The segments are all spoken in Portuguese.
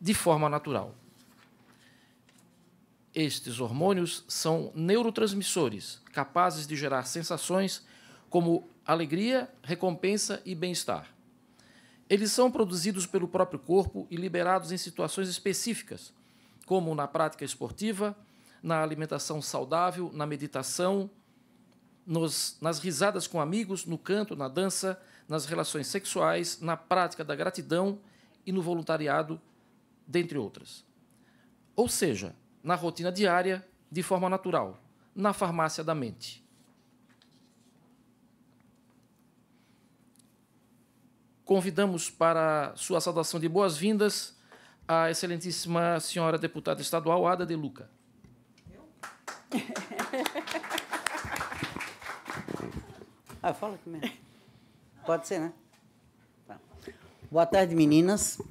de forma natural. Estes hormônios são neurotransmissores capazes de gerar sensações como alegria, recompensa e bem-estar. Eles são produzidos pelo próprio corpo e liberados em situações específicas, como na prática esportiva, na alimentação saudável, na meditação, nos, nas risadas com amigos, no canto, na dança, nas relações sexuais, na prática da gratidão e no voluntariado, dentre outras. Ou seja, na rotina diária, de forma natural, na farmácia da mente. Convidamos para sua saudação de boas-vindas a excelentíssima senhora deputada estadual Ada de Luca. Eu? ah, fala comigo. Pode ser, né? Boa tarde, meninas.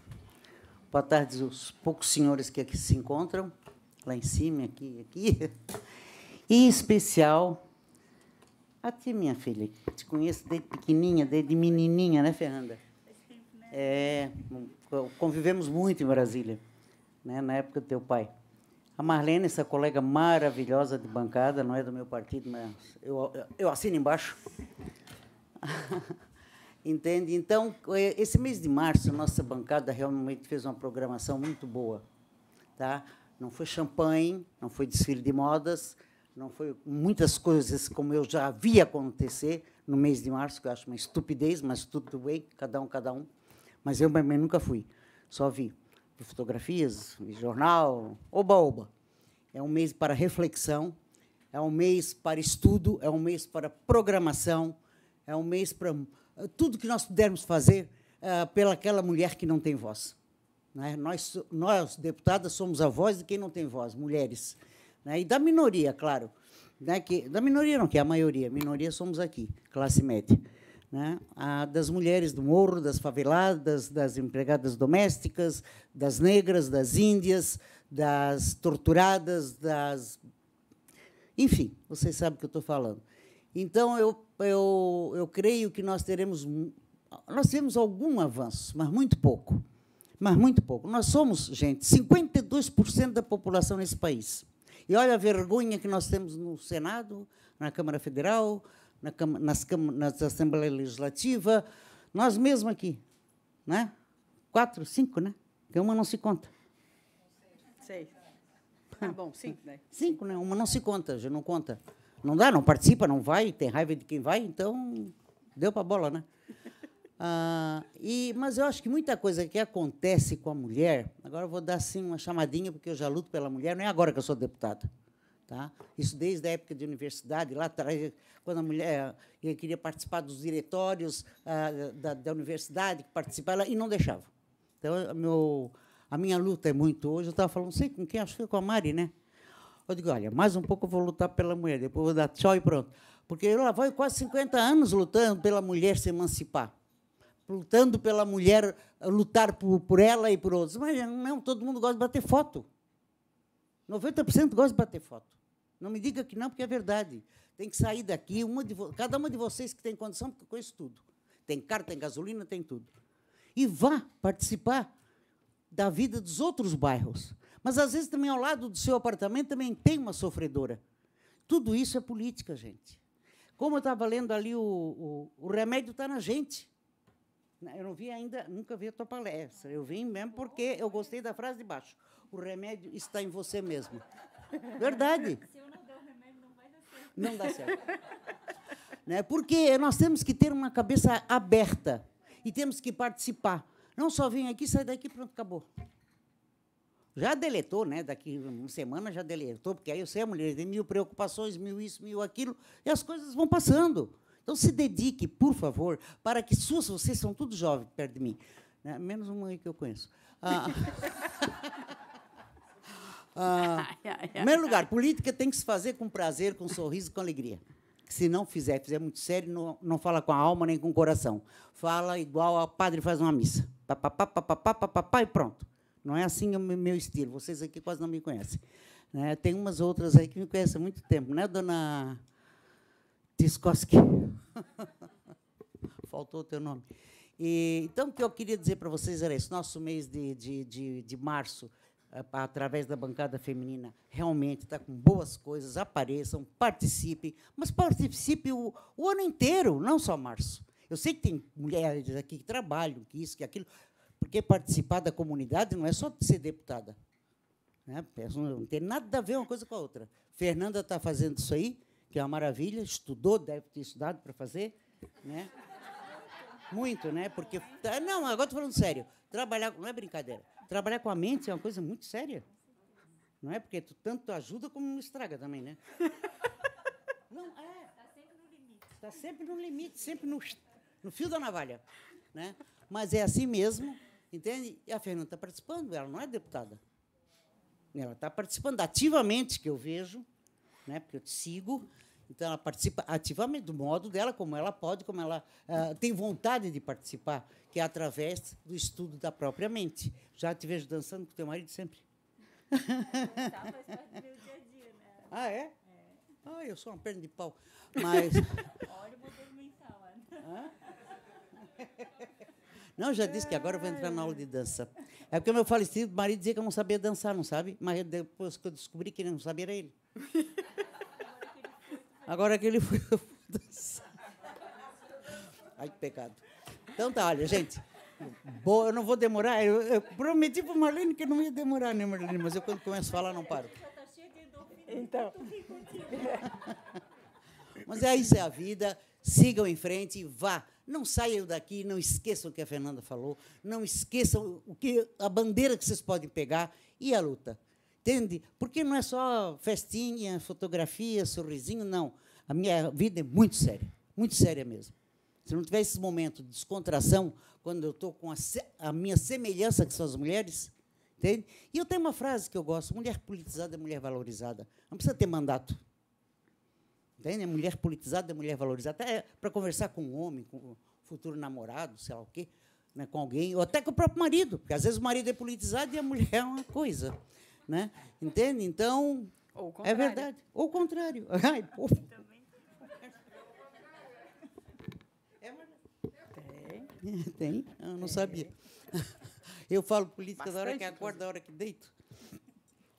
Boa tarde os poucos senhores que aqui se encontram, lá em cima, aqui, aqui. E em especial a ti, minha filha, que te conheço desde pequenininha, desde menininha, né, Fernanda? É, convivemos muito em Brasília, né, na época do teu pai. A Marlene, essa colega maravilhosa de bancada, não é do meu partido, mas eu, eu assino embaixo. Entende? Então, é, esse mês de março, nossa bancada realmente fez uma programação muito boa. Tá? Não foi champanhe, não foi desfile de modas, não foi muitas coisas como eu já vi acontecer no mês de março, que eu acho uma estupidez, mas tudo bem, cada um, cada um. Mas eu mesmo nunca fui, só vi fotografias, vi jornal, oba-oba. É um mês para reflexão, é um mês para estudo, é um mês para programação, é um mês para eh, tudo que nós pudermos fazer uh, pelaquela mulher que não tem voz. Né? Nós, nós, deputadas, somos a voz de quem não tem voz, mulheres. Né? E da minoria, claro. Né? Que, da minoria não, que é a maioria. A minoria somos aqui, classe média. Né? A, das mulheres do morro, das faveladas, das empregadas domésticas, das negras, das índias, das torturadas, das... Enfim, vocês sabem o que eu estou falando. Então, eu, eu, eu creio que nós teremos. Nós temos algum avanço, mas muito pouco. Mas muito pouco. Nós somos, gente, 52% da população nesse país. E olha a vergonha que nós temos no Senado, na Câmara Federal, na, nas, nas Assembleia Legislativa, nós mesmos aqui. Né? Quatro, cinco, né? Porque uma não se conta. Seis. Ah, tá bom, cinco, né? Cinco, né? Uma não se conta, já não conta. Não dá, não participa, não vai, tem raiva de quem vai, então deu para bola, né? Ah, e, mas eu acho que muita coisa que acontece com a mulher, agora eu vou dar assim uma chamadinha, porque eu já luto pela mulher, não é agora que eu sou deputada. Tá? Isso desde a época de universidade, lá atrás, quando a mulher eh, eu queria participar dos diretórios ah, da, da, universidade, participava e não deixava. Então, meu, a minha luta é muito hoje. Eu estava falando, sei com quem, acho que foi com a Mari, né? Eu digo, olha, mais um pouco eu vou lutar pela mulher, depois vou dar tchau e pronto. Porque eu lá vou quase 50 anos lutando pela mulher se emancipar, lutando pela mulher lutar por, por ela e por outros. Mas não, todo mundo gosta de bater foto. 90% gosta de bater foto. Não me diga que não, porque é verdade. Tem que sair daqui, uma de, cada uma de vocês que tem condição, porque eu conheço tudo. Tem carro, tem gasolina, tem tudo. E vá participar da vida dos outros bairros. Mas às vezes também ao lado do seu apartamento também tem uma sofredora. Tudo isso é política, gente. Como eu estava lendo ali, o, o, o remédio está na gente. Né, eu não vi ainda, nunca vi a tua palestra. Eu vim mesmo porque eu gostei da frase de baixo. O remédio está em você mesmo. Verdade. Se eu não der o remédio, não vai dar certo. Não dá certo. Né, porque nós temos que ter uma cabeça aberta e temos que participar. Não só vir aqui, sai daqui, pronto, acabou. Já deletou, né? Daqui uma semana já deletou, porque aí eu sei, a mulher tem mil preocupações, mil isso, mil aquilo, e as coisas vão passando. Então se dedique, por favor, para que suas, vocês são todos jovens perto de mim, né? menos uma aí que eu conheço. Ah, ah, em primeiro lugar, política tem que se fazer com prazer, com sorriso, com alegria se não fizer, fizer muito sério, não, não fala com a alma nem com o coração. Fala igual a padre faz uma missa. Papapá, papapá, papapá, e pronto. Não é assim o meu estilo. Vocês aqui quase não me conhecem. Né? Tem umas outras aí que me conhecem há muito tempo, né, dona Tiskoski? Faltou o teu nome. E, então, o que eu queria dizer para vocês era isso. Nosso mês de, de, de, de março, eh, através da bancada feminina, realmente está com boas coisas. Apareçam, participem, mas participem o, o ano inteiro, não só março. Eu sei que tem mulheres aqui que trabalham, que isso, que aquilo, porque participar da comunidade não é só ser deputada. Né? É, não tem nada a ver uma coisa com a outra. Fernanda está fazendo isso aí, que é uma maravilha, estudou, deve ter estudado para fazer. Né? Muito, né? Porque. Tá, não, agora estou falando sério. Trabalhar. Não é brincadeira. Trabalhar com a mente é uma coisa muito séria. Não é? Porque tu tanto ajuda como estraga também, né? Não, é. Está sempre no limite. Está sempre no limite, sempre no, no fio da navalha. Né? Mas é assim mesmo. Entende? E a Fernanda está participando, ela não é deputada. Ela está participando ativamente, que eu vejo, né, porque eu te sigo. Então, ela participa ativamente do modo dela, como ela pode, como ela uh, tem vontade de participar, que é através do estudo da própria mente. Já te vejo dançando com teu marido sempre. Tá, faz parte do meu dia a dia, né? Ah, é? é. Ah, eu sou uma perna de pau. Mas. Olha o motor mental, Ana. Hã? Não, já disse que agora eu vou entrar na aula de dança. É porque meu falecido marido dizia que eu não sabia dançar, não sabe? Mas depois que eu descobri que ele não sabia, era ele. Agora que ele foi, eu vou dançar. Ai, que pecado. Então tá, olha, gente. Boa, eu não vou demorar. Eu, eu prometi para Marlene que não ia demorar, né, Marlene? Mas eu, quando começo a falar, não paro. Então. Mas é isso, é a vida sigam em frente e vá. Não saiam daqui, não esqueçam o que a Fernanda falou, não esqueçam o que a bandeira que vocês podem pegar e a luta. Entende? Porque não é só festinha, fotografia, sorrisinho, não. A minha vida é muito séria, muito séria mesmo. Se não tiver esse momento de descontração, quando eu estou com a, a minha semelhança que são as mulheres, entende? E eu tenho uma frase que eu gosto: mulher politizada é mulher valorizada. Não precisa ter mandato. Entende? Né? Mulher politizada, mulher valorizada. Até para conversar com um homem, com um futuro namorado, sei lá o quê, né, com alguém, ou até com o próprio marido, porque às vezes o marido é politizado e a mulher é uma coisa. Né? Entende? Então. Ou É verdade. Ou o contrário. Ai, povo. Tem. Tem? Eu não é. sabia. Eu falo política Bastante, da hora que acordo, da hora que deito.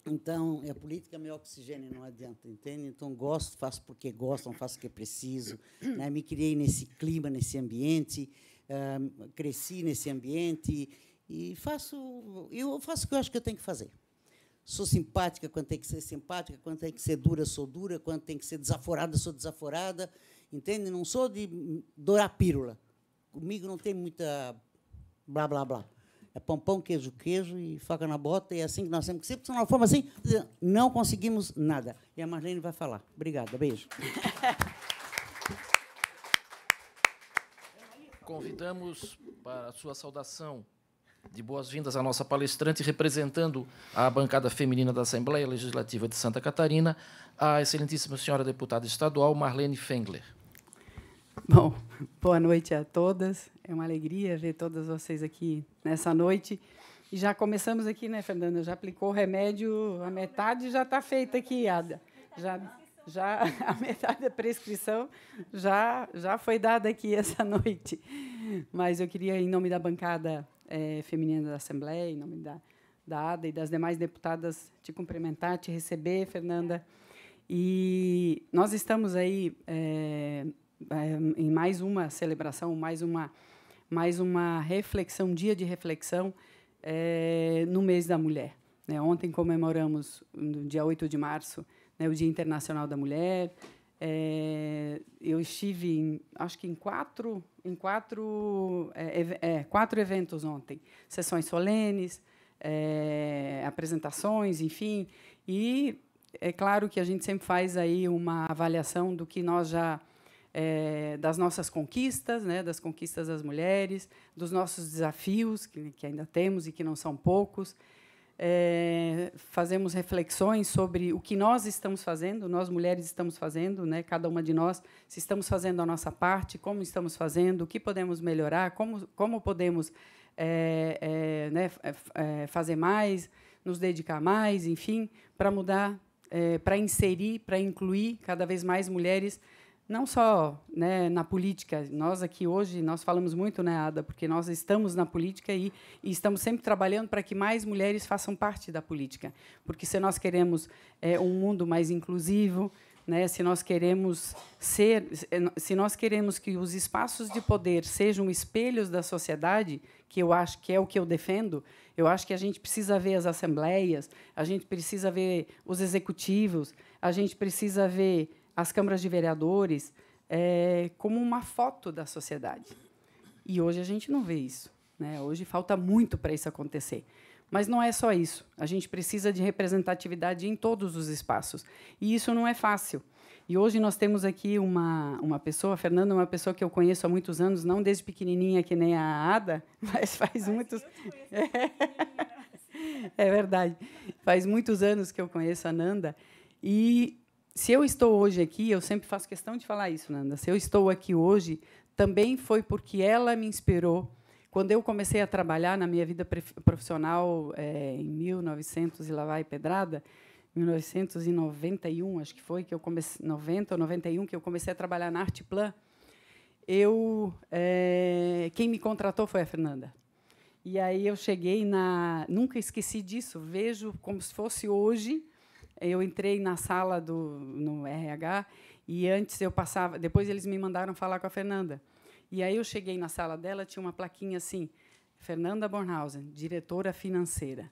Então, a é política é meu oxigênio, não adianta, entende? Então, gosto, faço porque gosto, não faço porque é preciso. Né? Me criei nesse clima, nesse ambiente, uh, cresci nesse ambiente e faço, eu faço o que eu acho que eu tenho que fazer. Sou simpática quando tem que ser simpática, quando tem que ser dura, sou dura, quando tem que ser desaforada, sou desaforada, entende? Não sou de dourar pílula. Comigo não tem muita blá, blá, blá. É pão, pão, queijo, queijo e faca na bota, e é assim que nós temos que ser, porque senão fomos assim, não conseguimos nada. E a Marlene vai falar. Obrigada, beijo. Convidamos para a sua saudação de boas-vindas à nossa palestrante, representando a bancada feminina da Assembleia Legislativa de Santa Catarina, a excelentíssima senhora deputada estadual Marlene Fengler. Bom, boa noite a todas. É uma alegria ver todas vocês aqui nessa noite. E já começamos aqui, né, Fernanda? Já aplicou o remédio, a metade já está feita aqui, Ada. Já, já a metade da prescrição já, já foi dada aqui essa noite. Mas eu queria, em nome da bancada é, feminina da Assembleia, em nome da, da Ada e das demais deputadas, te cumprimentar, te receber, Fernanda. E nós estamos aí é, Ehm, em mais uma celebração, mais uma, mais uma reflexão, dia de reflexão é, no mês da mulher. Né? Ontem comemoramos, no dia 8 de março, né, o Dia Internacional da Mulher. É, eu estive, em, acho que em quatro, em quatro, é, quatro eventos ontem, sessões solenes, apresentações, enfim, e é claro que a gente sempre faz aí uma avaliação do que nós já é, das nossas conquistas, né, das conquistas das mulheres, dos nossos desafios, que, que ainda temos e que não são poucos. É, fazemos reflexões sobre o que nós estamos fazendo, nós mulheres estamos fazendo, né, cada uma de nós, se estamos fazendo a nossa parte, como estamos fazendo, o que podemos melhorar, como, como podemos é, é né, é, é, fazer mais, nos dedicar mais, enfim, para mudar, para inserir, para incluir cada vez mais mulheres não só né, na política. Nós aqui hoje, nós falamos muito, né, Ada, porque nós estamos na política e, e estamos sempre trabalhando para que mais mulheres façam parte da política. Porque se nós queremos é, um mundo mais inclusivo, né, se nós queremos ser, se nós queremos que os espaços de poder sejam espelhos da sociedade, que eu acho que é o que eu defendo, eu acho que a gente precisa ver as assembleias, a gente precisa ver os executivos, a gente precisa ver as câmaras de vereadores é, como uma foto da sociedade. E hoje a gente não vê isso. Né? Hoje falta muito para isso acontecer. Mas não é só isso. A gente precisa de representatividade em todos os espaços. E isso não é fácil. E hoje nós temos aqui uma, uma pessoa, a Fernanda, é uma pessoa que eu conheço há muitos anos, não desde pequenininha que nem a Ada, mas faz muitos. É verdade. Faz muitos anos que eu conheço a Nanda. E se eu estou hoje aqui, eu sempre faço questão de falar isso, Nanda. Se eu estou aqui hoje, também foi porque ela me inspirou. Quando eu comecei a trabalhar na minha vida profissional é, em 1900 e lá vai pedrada, 1991 acho que foi que eu comecei 90 ou 91 que eu comecei a trabalhar na Arteplan. Eu é, quem me contratou foi a Fernanda. E aí eu cheguei na nunca esqueci disso. Vejo como se fosse hoje eu entrei na sala do no RH e antes eu passava, depois eles me mandaram falar com a Fernanda. E aí eu cheguei na sala dela, tinha uma plaquinha assim, Fernanda Bornhausen, diretora financeira.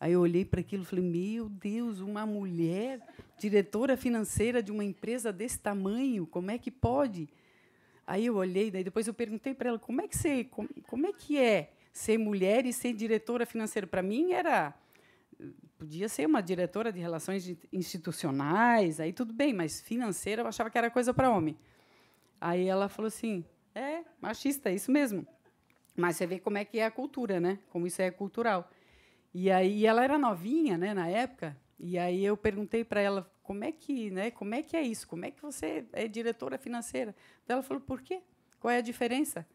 Aí eu olhei para aquilo e falei: "Meu Deus, uma mulher diretora financeira de uma empresa desse tamanho, como é que pode?" Aí eu olhei, daí depois eu perguntei para ela: "Como é que você, como, como é que é ser mulher e ser diretora financeira?" Para mim era podia ser uma diretora de relações institucionais, aí tudo bem, mas financeira eu achava que era coisa para homem. Aí ela falou assim: é, machista, é isso mesmo. Mas você vê como é que é a cultura, né? Como isso é cultural. E aí ela era novinha, né, na época, e aí eu perguntei para ela como é que, né, como é que é isso? Como é que você é diretora financeira? Então ela falou: "Por quê? Qual é a diferença?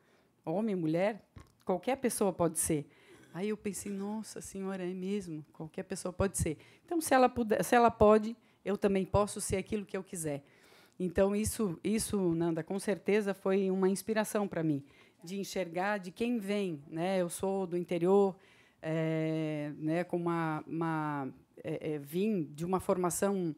Homem, mulher, qualquer pessoa pode ser". Aí eu pensei, nossa senhora, é mesmo? Qualquer pessoa pode ser. Então, se ela, puder, se ela pode, eu também posso ser aquilo que eu quiser. Então, isso, isso Nanda, com certeza foi uma inspiração para mim, de enxergar de quem vem. Né? Eu sou do interior, é, né, com uma, uma é, é, vim de uma formação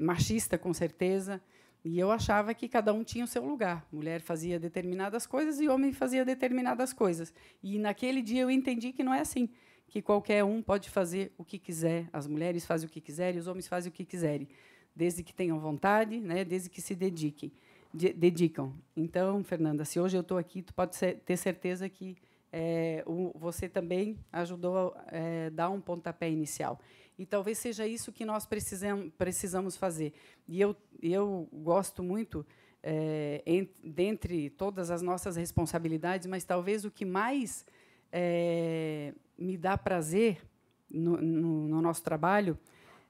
machista, com certeza. E eu achava que cada um tinha o seu lugar. Mulher fazia determinadas coisas e homem fazia determinadas coisas. E naquele dia eu entendi que não é assim, que qualquer um pode fazer o que quiser. As mulheres fazem o que quiserem, os homens fazem o que quiserem, desde que tenham vontade, né, desde que se dediquem, de, dedicam. Então, Fernanda, se hoje eu estou aqui, tu pode ser, ter certeza que é, o, você também ajudou a eh, é, dar um pontapé inicial. E talvez seja isso que nós precisamos fazer. E eu, eu gosto muito, é, eh, ent, dentre todas as nossas responsabilidades, mas talvez o que mais é, me dá prazer no, no, no, nosso trabalho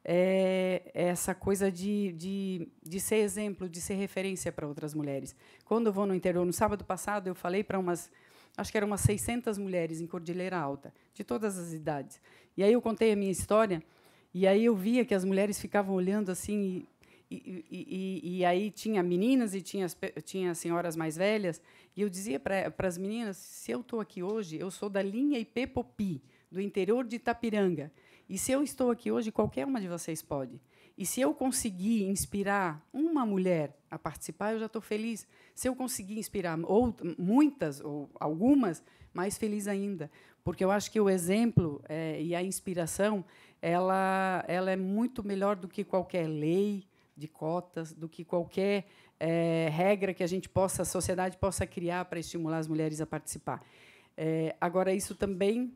é, é essa coisa de, de, de ser exemplo, de ser referência para outras mulheres. Quando eu vou no interior, no sábado passado, eu falei para umas acho que eram umas 600 mulheres em Cordilheira Alta, de todas as idades. E aí eu contei a minha história e aí eu via que as mulheres ficavam olhando assim. E, e, e, e aí tinha meninas e tinha, tinha senhoras mais velhas. E eu dizia para as meninas: se eu estou aqui hoje, eu sou da linha IP Popi, do interior de Itapiranga. E se eu estou aqui hoje, qualquer uma de vocês pode. E se eu conseguir inspirar uma mulher a participar, eu já estou feliz. Se eu conseguir inspirar ou muitas ou algumas, mais feliz ainda, porque eu acho que o exemplo é, e a inspiração ela, ela é muito melhor do que qualquer lei de cotas, do que qualquer é, regra que a gente possa, a sociedade possa criar para estimular as mulheres a participar. É, agora, isso também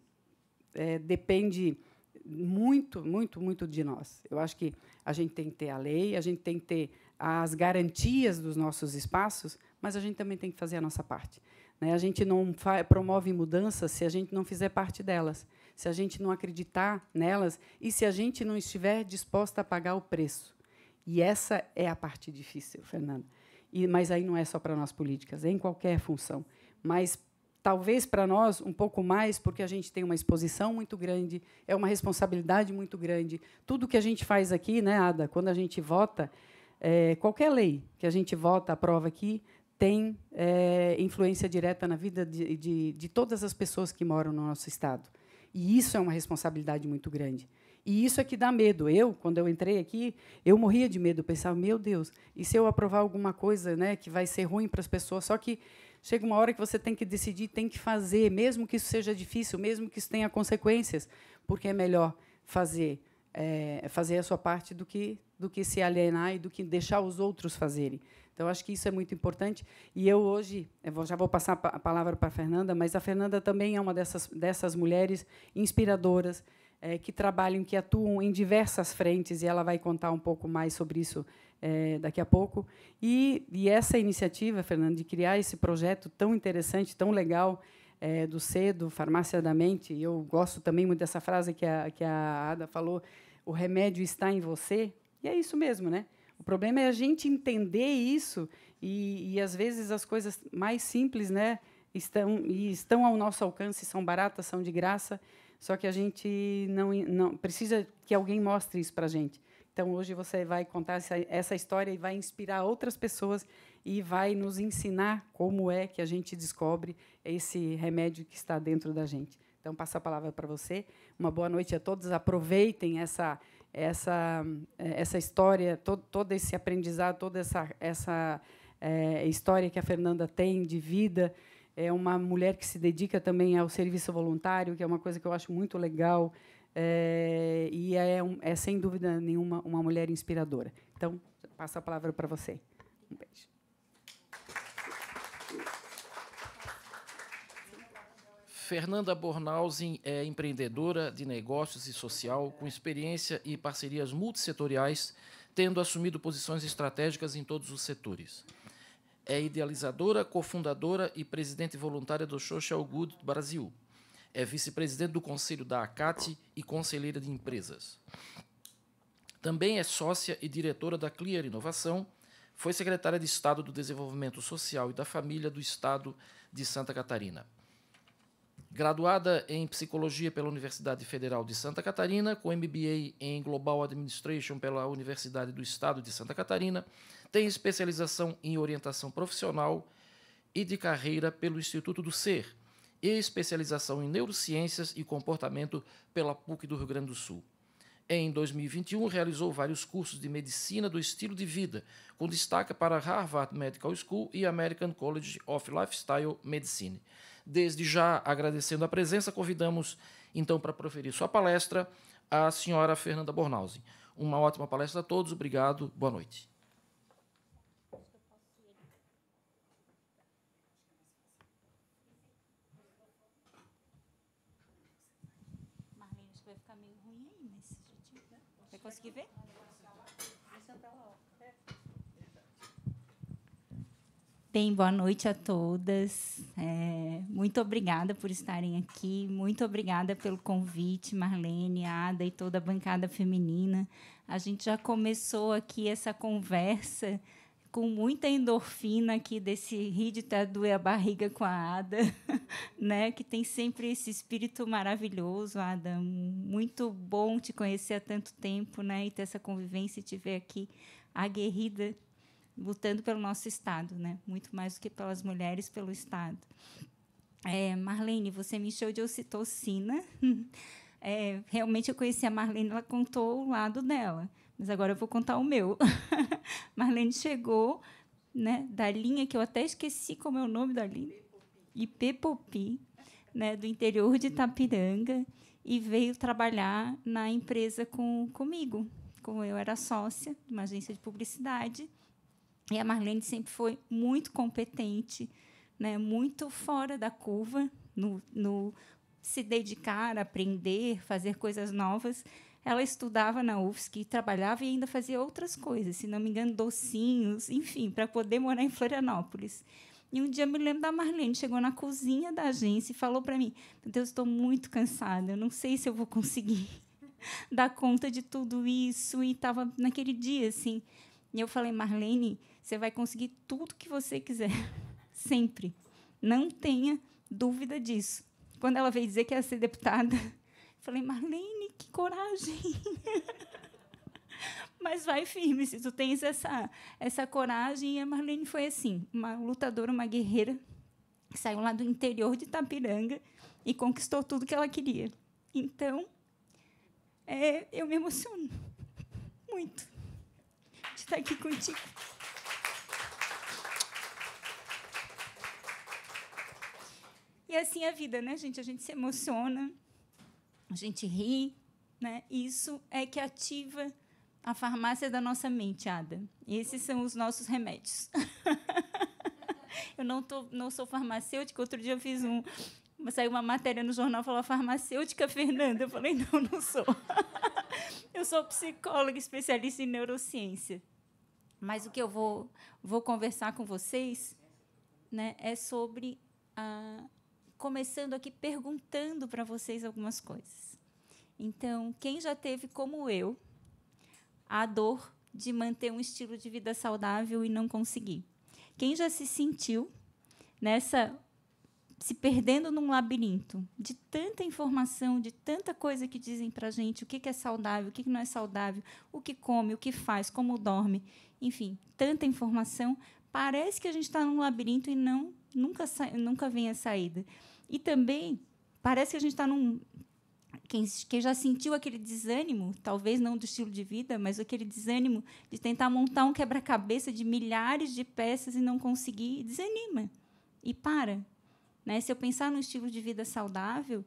é, depende muito, muito, muito de nós. Eu acho que a gente tem que ter a lei, a gente tem que ter as garantias dos nossos espaços, mas a gente também tem que fazer a nossa parte. Né? A gente não promove mudanças se a gente não fizer parte delas se a gente não acreditar nelas e se a gente não estiver disposta a pagar o preço. E essa é a parte difícil, Fernanda. E, mas aí não é só para nós políticas, é em qualquer função. Mas talvez para nós um pouco mais, porque a gente tem uma exposição muito grande, é uma responsabilidade muito grande. Tudo que a gente faz aqui, né, Ada, quando a gente vota, é, qualquer lei que a gente vota, aprova aqui, tem é, influência direta na vida de, de, de todas as pessoas que moram no nosso Estado. E isso é uma responsabilidade muito grande. E isso é que dá medo. Eu, quando eu entrei aqui, eu morria de medo. Eu pensava, meu Deus, e se eu aprovar alguma coisa né, que vai ser ruim para as pessoas? Só que chega uma hora que você tem que decidir, tem que fazer, mesmo que isso seja difícil, mesmo que isso tenha consequências, porque é melhor fazer, é, fazer a sua parte do que do que se alienar e do que deixar os outros fazerem. Então, acho que isso é muito importante. E eu hoje, eu já vou passar a palavra para a Fernanda, mas a Fernanda também é uma dessas, dessas mulheres inspiradoras é, que trabalham, que atuam em diversas frentes, e ela vai contar um pouco mais sobre isso é, daqui a pouco. E, e, essa iniciativa, Fernanda, de criar esse projeto tão interessante, tão legal, é, do cedo, Farmácia da Mente, e eu gosto também muito dessa frase que a, que a Ada falou, o remédio está em você, e é isso mesmo, né? O problema é a gente entender isso e, e às vezes as coisas mais simples, né, estão e estão ao nosso alcance, são baratas, são de graça, só que a gente não, não precisa que alguém mostre isso para a gente. Então hoje você vai contar essa, essa história e vai inspirar outras pessoas e vai nos ensinar como é que a gente descobre esse remédio que está dentro da gente. Então passo a palavra para você. Uma boa noite a todos. Aproveitem essa essa, essa história, todo, todo esse aprendizado, toda essa, essa é, história que a Fernanda tem de vida. É uma mulher que se dedica também ao serviço voluntário, que é uma coisa que eu acho muito legal. É, e é, é, sem dúvida nenhuma, uma mulher inspiradora. Então, passo a palavra para você. Um beijo. Fernanda Bornhausen é empreendedora de negócios e social, com experiência e parcerias multissetoriais, tendo assumido posições estratégicas em todos os setores. É idealizadora, cofundadora e presidente voluntária do Social Good Brasil. É vice-presidente do Conselho da ACAT e conselheira de empresas. Também é sócia e diretora da Clear Inovação, foi secretária de Estado do Desenvolvimento Social e da Família do Estado de Santa Catarina. Graduada em Psicologia pela Universidade Federal de Santa Catarina, com MBA em Global Administration pela Universidade do Estado de Santa Catarina, tem especialização em Orientação Profissional e de Carreira pelo Instituto do Ser e especialização em Neurociências e Comportamento pela PUC do Rio Grande do Sul. Em 2021, realizou vários cursos de medicina do estilo de vida, com destaque para Harvard Medical School e American College of Lifestyle Medicine. Desde já agradecendo a presença, convidamos então para proferir sua palestra a senhora Fernanda Bornhausen. Uma ótima palestra a todos, obrigado, boa noite. bem, boa noite a todas. É, muito obrigada por estarem aqui, muito obrigada pelo convite, Marlene, Ada e toda a bancada feminina. A gente já começou aqui essa conversa com muita endorfina aqui desse rir de tá, doer a barriga com a Ada, né? Que tem sempre esse espírito maravilhoso, Ada. Muito bom te conhecer há tanto tempo, né? E ter essa convivência e te ver aqui aguerrida lutando pelo nosso Estado, né? muito mais do que pelas mulheres, pelo Estado. É, Marlene, você me encheu de ocitocina. É, realmente eu conheci a Marlene, ela contou o lado dela, mas agora eu vou contar o meu. Marlene chegou né, da linha que eu até esqueci como é o nome da linha, Ipepopi, né, do interior de Itapiranga, e veio trabalhar na empresa com, comigo. Como eu era sócia de uma agência de publicidade, e a Marlene sempre foi muito competente, né, muito fora da curva no, no se dedicar, aprender, fazer coisas novas. Ela estudava na UFSC, trabalhava e ainda fazia outras coisas, se não me engano, docinhos, enfim, para poder morar em Florianópolis. E um dia eu me lembro da Marlene, chegou na cozinha da agência e falou para mim: Meu Deus, estou muito cansada, eu não sei se eu vou conseguir dar conta de tudo isso. E estava naquele dia assim. E eu falei, Marlene, você vai conseguir tudo que você quiser, sempre. Não tenha dúvida disso. Quando ela veio dizer que ia ser deputada, falei, Marlene, que coragem! Mas vai firme, se tu tens essa, essa coragem. E a Marlene foi assim, uma lutadora, uma guerreira, que saiu lá do interior de Itapiranga e conquistou tudo que ela queria. Então, é, eu me emociono muito de estar tá aqui contigo. E assim é a vida, né, gente? A gente se emociona, a gente ri, né? Isso é que ativa a farmácia da nossa mente, Ada. Esses são os nossos remédios. eu não, tô, não sou farmacêutica. Outro dia eu fiz um. Saiu uma matéria no jornal falou farmacêutica Fernanda. Eu falei, não, não sou. eu sou psicóloga especialista em neurociência. Mas o que eu vou, vou conversar com vocês né, é sobre. Ah, começando aqui perguntando para vocês algumas coisas. Então, quem já teve, como eu, a dor de manter um estilo de vida saudável e não conseguir? Quem já se sentiu nessa se perdendo num labirinto de tanta informação, de tanta coisa que dizem para a gente o que, é saudável, o que, que não é saudável, o que come, o que faz, como dorme, enfim, tanta informação. Parece que a gente está num labirinto e não nunca, nunca vem a saída. E também parece que a gente está num. Quem, quem já sentiu aquele desânimo, talvez não do estilo de vida, mas aquele desânimo de tentar montar um quebra-cabeça de milhares de peças e não conseguir, desanima. E para, né? Se eu pensar num estilo de vida saudável,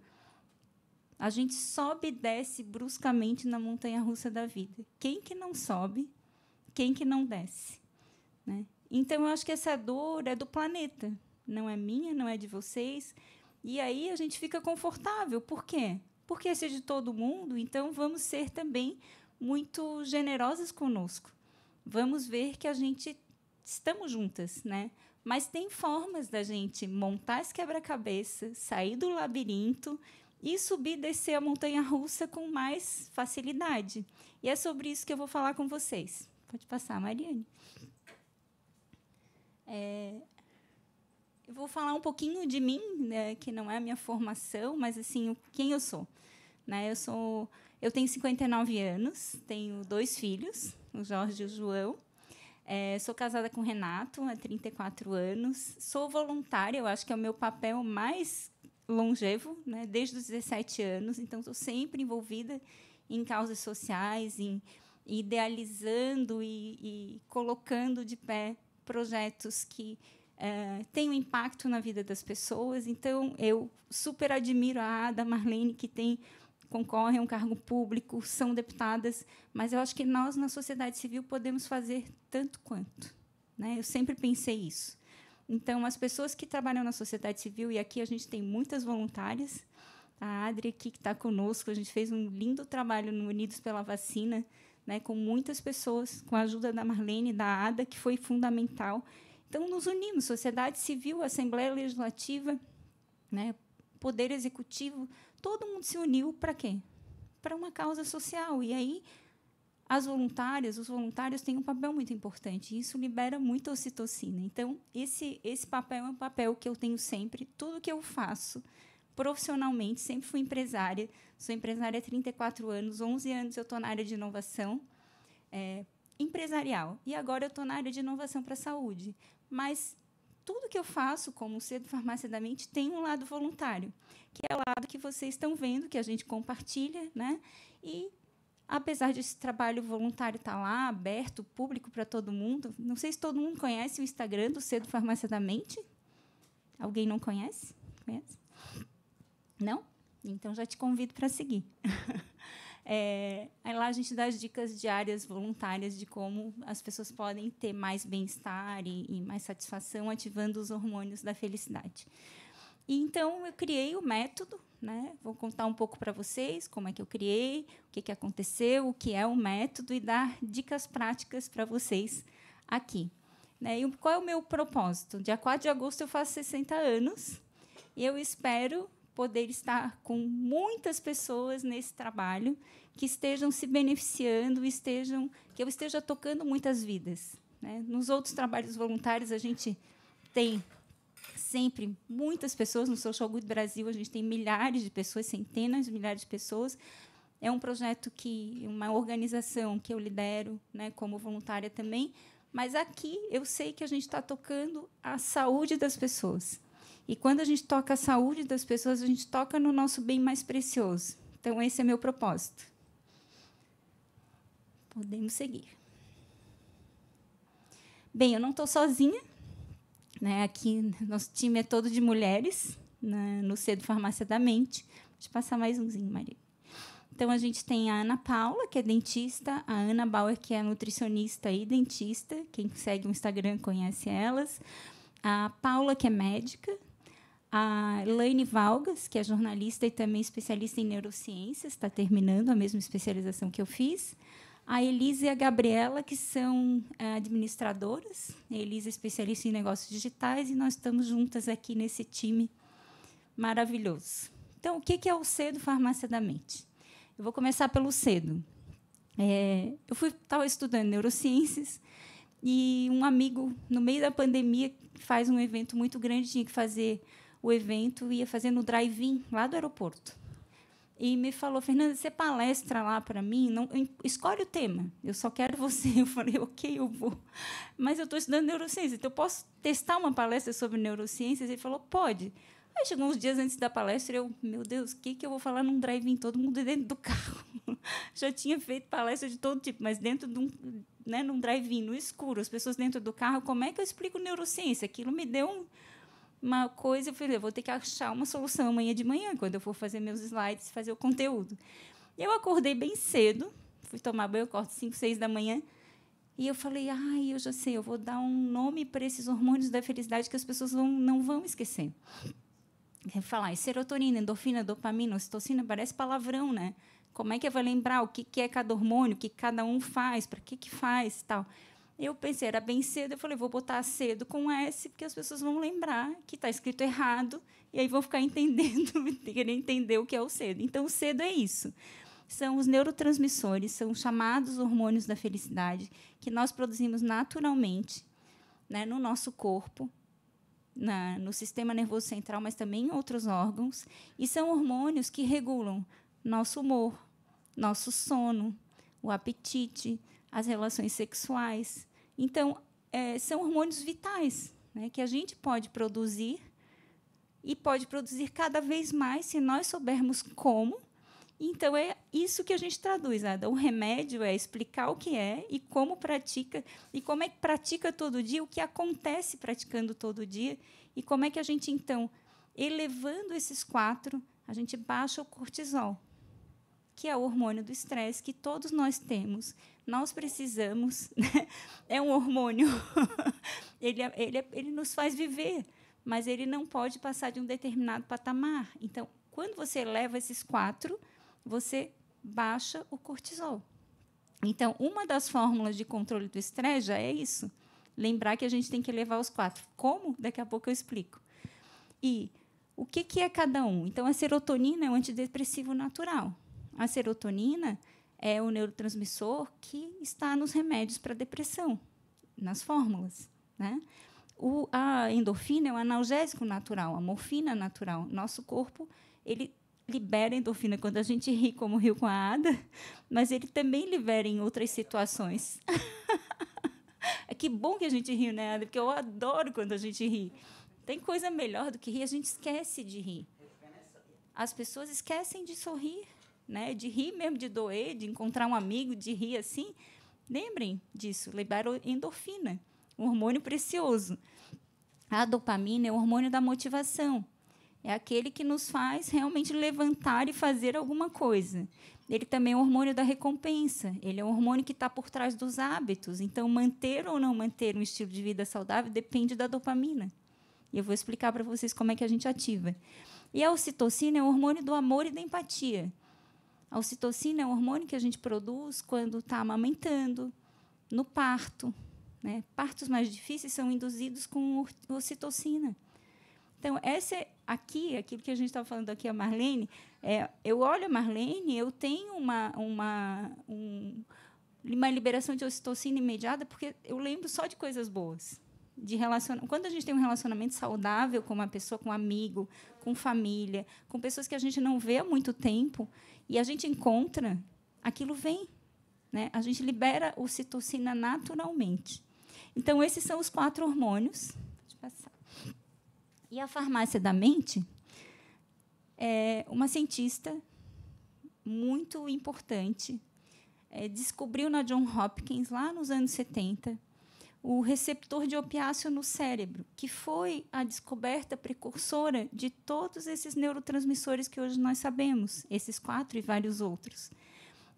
a gente sobe e desce bruscamente na montanha russa da vida. Quem que não sobe? Quem que não desce? Né? Então, eu acho que essa dor é do planeta, não é minha, não é de vocês. E aí a gente fica confortável. Por quê? Porque esse é de todo mundo, então vamos ser também muito generosas conosco. Vamos ver que a gente estamos juntas, né? Mas tem formas da gente montar esse quebra-cabeça, sair do labirinto e subir e descer a montanha russa com mais facilidade. E é sobre isso que eu vou falar com vocês. Pode passar, Mariane. É, eu vou falar um pouquinho de mim, né, que não é a minha formação, mas assim, quem eu sou. Né? Eu sou, eu tenho 59 anos, tenho dois filhos, o Jorge e o João. É, sou casada com o Renato, há 34 anos. Sou voluntária, eu acho que é o meu papel mais longevo, né? desde os 17 anos. Então, estou sempre envolvida em causas sociais, em idealizando e, e colocando de pé projetos que é, têm um impacto na vida das pessoas. Então, eu super admiro a Ada Marlene, que tem concorrem a é um cargo público, são deputadas, mas eu acho que nós, na sociedade civil, podemos fazer tanto quanto. Né? Eu sempre pensei isso. Então, as pessoas que trabalham na sociedade civil, e aqui a gente tem muitas voluntárias, a Adri aqui que está conosco, a gente fez um lindo trabalho no Unidos pela Vacina, né, com muitas pessoas, com a ajuda da Marlene, da Ada, que foi fundamental. Então, nos unimos, sociedade civil, Assembleia Legislativa, né, Poder Executivo, todo mundo se uniu para quê? Para uma causa social. E aí as voluntárias, os voluntários têm um papel muito importante. E isso libera muita ocitocina. Então, esse, esse papel é um papel que eu tenho sempre, tudo que eu faço profissionalmente, sempre fui empresária. Sou empresária há 34 anos, 11 anos eu estou na área de inovação é, empresarial. E agora eu estou na área de inovação para a saúde. Mas tudo que eu faço como cedo farmácia da mente tem um lado voluntário que é o lado que vocês estão vendo, que a gente compartilha, né? E apesar desse trabalho voluntário estar tá lá, aberto, público para todo mundo, não sei se todo mundo conhece o Instagram do Cedo Farmácia da Mente. Alguém não conhece? Conhece? Não? Então já te convido para seguir. É, aí lá a gente dá as dicas diárias voluntárias de como as pessoas podem ter mais bem-estar e, e mais satisfação ativando os hormônios da felicidade. E então eu criei o método, né? Vou contar um pouco para vocês como é que eu criei, o que, que aconteceu, o que é o método e dar dicas práticas para vocês aqui. Né? E qual é o meu propósito? Dia 4 de agosto eu faço 60 anos e eu espero poder estar com muitas pessoas nesse trabalho que estejam se beneficiando, estejam que eu esteja tocando muitas vidas. Né? Nos outros trabalhos voluntários a gente tem sempre muitas pessoas no Social Good Brasil, a gente tem milhares de pessoas, centenas de milhares de pessoas. É um projeto que uma organização que eu lidero, né, como voluntária também, mas aqui eu sei que a gente está tocando a saúde das pessoas. E quando a gente toca a saúde das pessoas, a gente toca no nosso bem mais precioso. Então esse é meu propósito. Podemos seguir. Bem, eu não estou sozinha, né? Aqui, nosso time é todo de mulheres, né? no Cedo Farmácia da Mente. Deixa eu passar mais umzinho, Maria. Então, a gente tem a Ana Paula, que é dentista, a Ana Bauer, que é nutricionista e dentista. Quem segue o Instagram conhece elas. A Paula, que é médica. A Elaine Valgas, que é jornalista e também especialista em neurociências, está terminando a mesma especialização que eu fiz a Elisa e a Gabriela, que são é, administradoras. A Elisa é especialista em negócios digitais e nós estamos juntas aqui nesse time maravilhoso. Então, o que é o cedo farmácia da mente? Eu vou começar pelo cedo. É, eu fui estava estudando neurociências e um amigo no meio da pandemia faz um evento muito grande, tinha que fazer o evento, ia fazer no drive-in lá do aeroporto e me falou, Fernanda, você palestra lá para mim? Não, escolhe o tema, eu só quero você. Eu falei, ok, eu vou. Mas eu estou estudando neurociência, então eu posso testar uma palestra sobre neurociências? Ele falou, pode. Aí chegou uns dias antes da palestra, eu, meu Deus, o que, que eu vou falar num drive-in? Todo mundo é dentro do carro. Já tinha feito palestra de todo tipo, mas dentro de um, né, num drive-in, no escuro, as pessoas dentro do carro, como é que eu explico neurociência? Aquilo me deu um, uma coisa, eu falei, eu vou ter que achar uma solução amanhã de manhã, quando eu for fazer meus slides, fazer o conteúdo. Eu acordei bem cedo, fui tomar banho, eu acordo 5, 6 da manhã, e eu falei, ai, eu já sei, eu vou dar um nome para esses hormônios da felicidade que as pessoas vão, não vão esquecer. Falar, é serotonina, endorfina, dopamina, ocitocina, parece palavrão, né? Como é que eu vou lembrar o que, que é cada hormônio, o que cada um faz, para que, que faz e tal? eu pensei, era bem cedo, eu falei, vou botar cedo com S, porque as pessoas vão lembrar que está escrito errado, e aí vão ficar entendendo, querendo entender o que é o cedo. Então, o cedo é isso. São os neurotransmissores, são chamados hormônios da felicidade, que nós produzimos naturalmente né, no nosso corpo, na, no sistema nervoso central, mas também em outros órgãos, e são hormônios que regulam nosso humor, nosso sono, o apetite, as relações sexuais, então, é, são hormônios vitais né, que a gente pode produzir e pode produzir cada vez mais se nós soubermos como. Então, é isso que a gente traduz, Ada. O remédio é explicar o que é e como pratica, e como é que pratica todo dia, o que acontece praticando todo dia, e como é que a gente, então, elevando esses quatro, a gente baixa o cortisol, que é o hormônio do estresse que todos nós temos nós precisamos, né? é um hormônio, ele, é, ele, é, ele nos faz viver, mas ele não pode passar de um determinado patamar. Então, quando você eleva esses quatro, você baixa o cortisol. Então, uma das fórmulas de controle do estresse já é isso. Lembrar que a gente tem que elevar os quatro. Como? Daqui a pouco eu explico. E o que, que é cada um? Então, a serotonina é um antidepressivo natural. A serotonina é o neurotransmissor que está nos remédios para depressão, nas fórmulas. Né? O, a endorfina é um analgésico natural, a morfina natural. Nosso corpo ele libera endorfina quando a gente ri, como riu com a Ada, mas ele também libera em outras situações. É que bom que a gente riu, né, Ada? Porque eu adoro quando a gente ri. Tem coisa melhor do que rir, a gente esquece de rir. As pessoas esquecem de sorrir né? De rir mesmo, de doer, de encontrar um amigo, de rir assim. Lembrem disso, libera endorfina, um hormônio precioso. A dopamina é o hormônio da motivação. É aquele que nos faz realmente levantar e fazer alguma coisa. Ele também é o hormônio da recompensa. Ele é o hormônio que está por trás dos hábitos. Então, manter ou não manter um estilo de vida saudável depende da dopamina. E eu vou explicar para vocês como é que a gente ativa. E a ocitocina é o hormônio do amor e da empatia. A ocitocina é um hormônio que a gente produz quando está amamentando, no parto. Né? Partos mais difíceis são induzidos com ocitocina. Então, essa é, aqui, aquilo que a gente estava falando aqui, a Marlene, é, eu olho a Marlene, eu tenho uma, uma, um, uma liberação de ocitocina imediata, porque eu lembro só de coisas boas. De relacion... Quando a gente tem um relacionamento saudável com uma pessoa, com um amigo, com família, com pessoas que a gente não vê há muito tempo, e a gente encontra, aquilo vem. Né? A gente libera o citocina naturalmente. Então, esses são os quatro hormônios. E a farmácia da mente é uma cientista muito importante. É, descobriu na John Hopkins, lá nos anos 70, o receptor de opiáceo no cérebro, que foi a descoberta precursora de todos esses neurotransmissores que hoje nós sabemos, esses quatro e vários outros.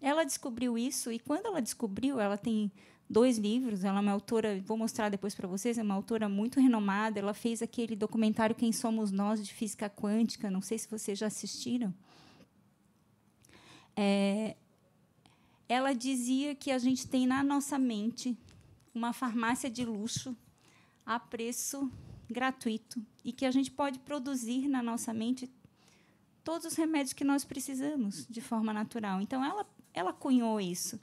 Ela descobriu isso e quando ela descobriu, ela tem dois livros, ela é uma autora, vou mostrar depois para vocês, é uma autora muito renomada, ela fez aquele documentário Quem Somos Nós de Física Quântica, não sei se vocês já assistiram. É, ela dizia que a gente tem na nossa mente uma farmácia de luxo a preço gratuito e que a gente pode produzir na nossa mente todos os remédios que nós precisamos de forma natural. Então ela ela cunhou isso.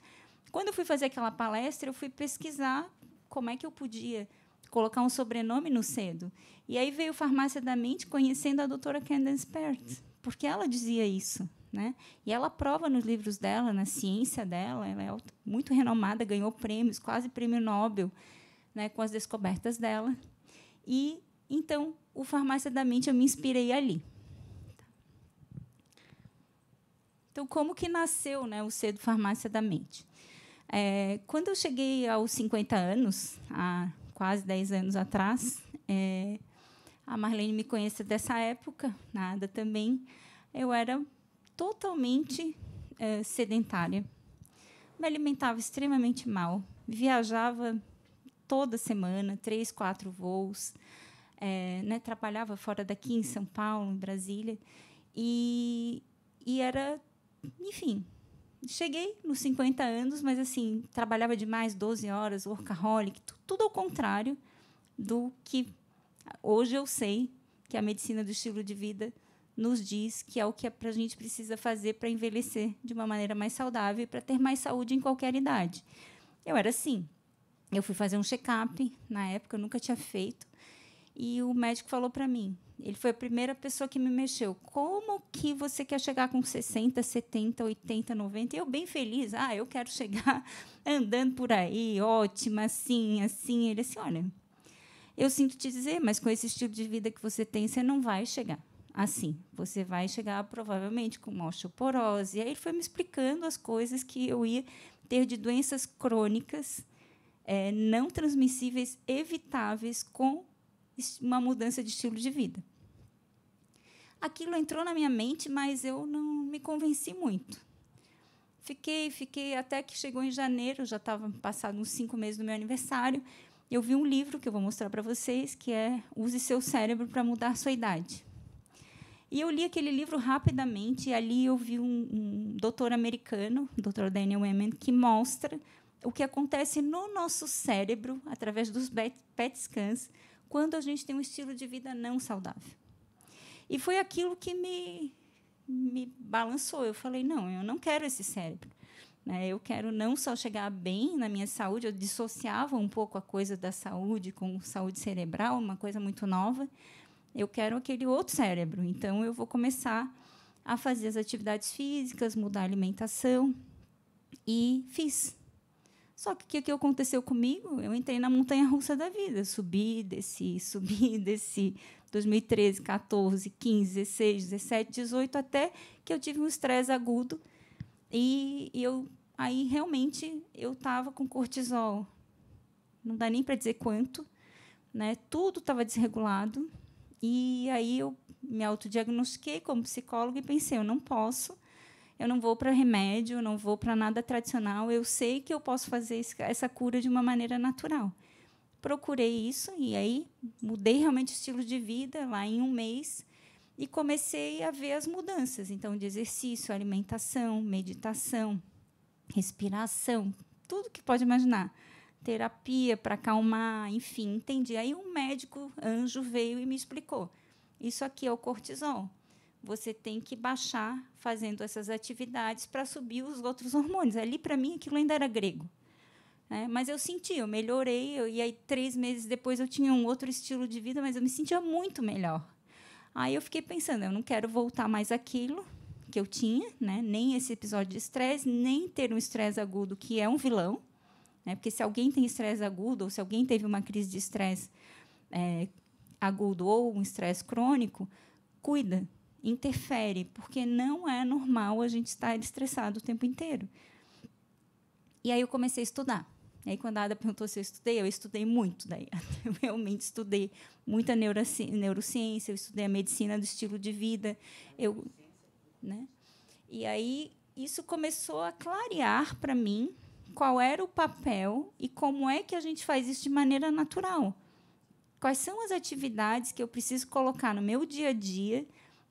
Quando eu fui fazer aquela palestra, eu fui pesquisar como é que eu podia colocar um sobrenome no cedo. E aí veio Farmácia da Mente conhecendo a doutora Candace Pert, porque ela dizia isso né? E ela prova nos livros dela, na ciência dela, ela é muito renomada, ganhou prêmios, quase prêmio Nobel, né, com as descobertas dela. E então, o Farmácia da Mente eu me inspirei ali. Então, como que nasceu, né, o cedo Farmácia da Mente? É, quando eu cheguei aos 50 anos, há quase 10 anos atrás, é, a Marlene me conhece dessa época, nada também. Eu era totalmente é, sedentária. Me alimentava extremamente mal. Viajava toda semana, três, quatro voos. É, né, trabalhava fora daqui, em São Paulo, em Brasília. E, e era, enfim, cheguei nos 50 anos, mas assim, trabalhava demais, 12 horas, workaholic, tudo ao contrário do que hoje eu sei que é a medicina do estilo de vida nos diz que é o que a gente precisa fazer para envelhecer de uma maneira mais saudável e para ter mais saúde em qualquer idade. Eu era assim. Eu fui fazer um check-up, na época eu nunca tinha feito, e o médico falou para mim, ele foi a primeira pessoa que me mexeu. Como que você quer chegar com 60, 70, 80, 90? Eu bem feliz. Ah, eu quero chegar andando por aí, ótima, assim, assim. Ele assim, olha, eu sinto te dizer, mas com esse estilo de vida que você tem, você não vai chegar assim. Você vai chegar provavelmente com uma osteoporose. E aí ele foi me explicando as coisas que eu ia ter de doenças crônicas é, não transmissíveis, evitáveis com uma mudança de estilo de vida. Aquilo entrou na minha mente, mas eu não me convenci muito. Fiquei, fiquei até que chegou em janeiro, já estava passado uns cinco meses do meu aniversário. Eu vi um livro que eu vou mostrar para vocês, que é Use seu cérebro para mudar sua idade. E eu li aquele livro rapidamente, e ali eu vi um, um doutor americano, o doutor Daniel Emmett, que mostra o que acontece no nosso cérebro, através dos PET scans, quando a gente tem um estilo de vida não saudável. E foi aquilo que me, me balançou. Eu falei: não, eu não quero esse cérebro. Né? Eu quero não só chegar bem na minha saúde, eu dissociava um pouco a coisa da saúde com saúde cerebral, uma coisa muito nova, eu quero aquele outro cérebro. Então, eu vou começar a fazer as atividades físicas, mudar a alimentação. E fiz. Só que o que aconteceu comigo? Eu entrei na montanha russa da vida. Subi, desci, subi, desci. 2013, 14, 15, 16, 17, 18, até que eu tive um estresse agudo. E eu aí realmente eu estava com cortisol. Não dá nem para dizer quanto. Né? Tudo estava desregulado e aí eu me autodiagnostiquei como psicóloga e pensei, eu não posso, eu não vou para remédio, não vou para nada tradicional, eu sei que eu posso fazer essa cura de uma maneira natural. Procurei isso e aí mudei realmente o estilo de vida lá em um mês e comecei a ver as mudanças, então de exercício, alimentação, meditação, respiração, tudo que pode imaginar terapia para acalmar, enfim, entendi. Aí um médico anjo veio e me explicou. Isso aqui é o cortisol. Você tem que baixar fazendo essas atividades para subir os outros hormônios. Ali, para mim, aquilo ainda era grego. É, mas eu senti, eu melhorei, eu, e aí três meses depois eu tinha um outro estilo de vida, mas eu me sentia muito melhor. Aí eu fiquei pensando, eu não quero voltar mais aquilo que eu tinha, né? nem esse episódio de estresse, nem ter um estresse agudo que é um vilão, né? Porque se alguém tem estresse agudo, ou se alguém teve uma crise de estresse é, agudo ou um estresse crônico, cuida, interfere, porque não é normal a gente estar estressado o tempo inteiro. E aí eu comecei a estudar. E aí quando a Ada perguntou se eu estudei, eu estudei muito daí. Eu realmente estudei muita neuroci neurociência, eu estudei a medicina do estilo de vida, eu, né? E aí isso começou a clarear para mim qual era o papel e como é que a gente faz isso de maneira natural. Quais são as atividades que eu preciso colocar no meu dia a dia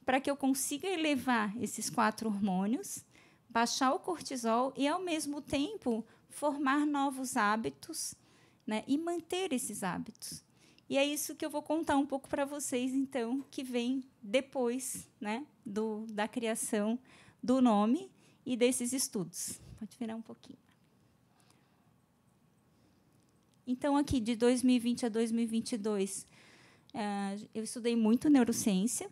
para que eu consiga elevar esses quatro hormônios, baixar o cortisol e, ao mesmo tempo, formar novos hábitos né, e manter esses hábitos. E é isso que eu vou contar um pouco para vocês, então, que vem depois né, do, da criação do nome e desses estudos. Pode virar um pouquinho. Então, aqui, de 2020 a 2022, eh, eu estudei muito neurociência,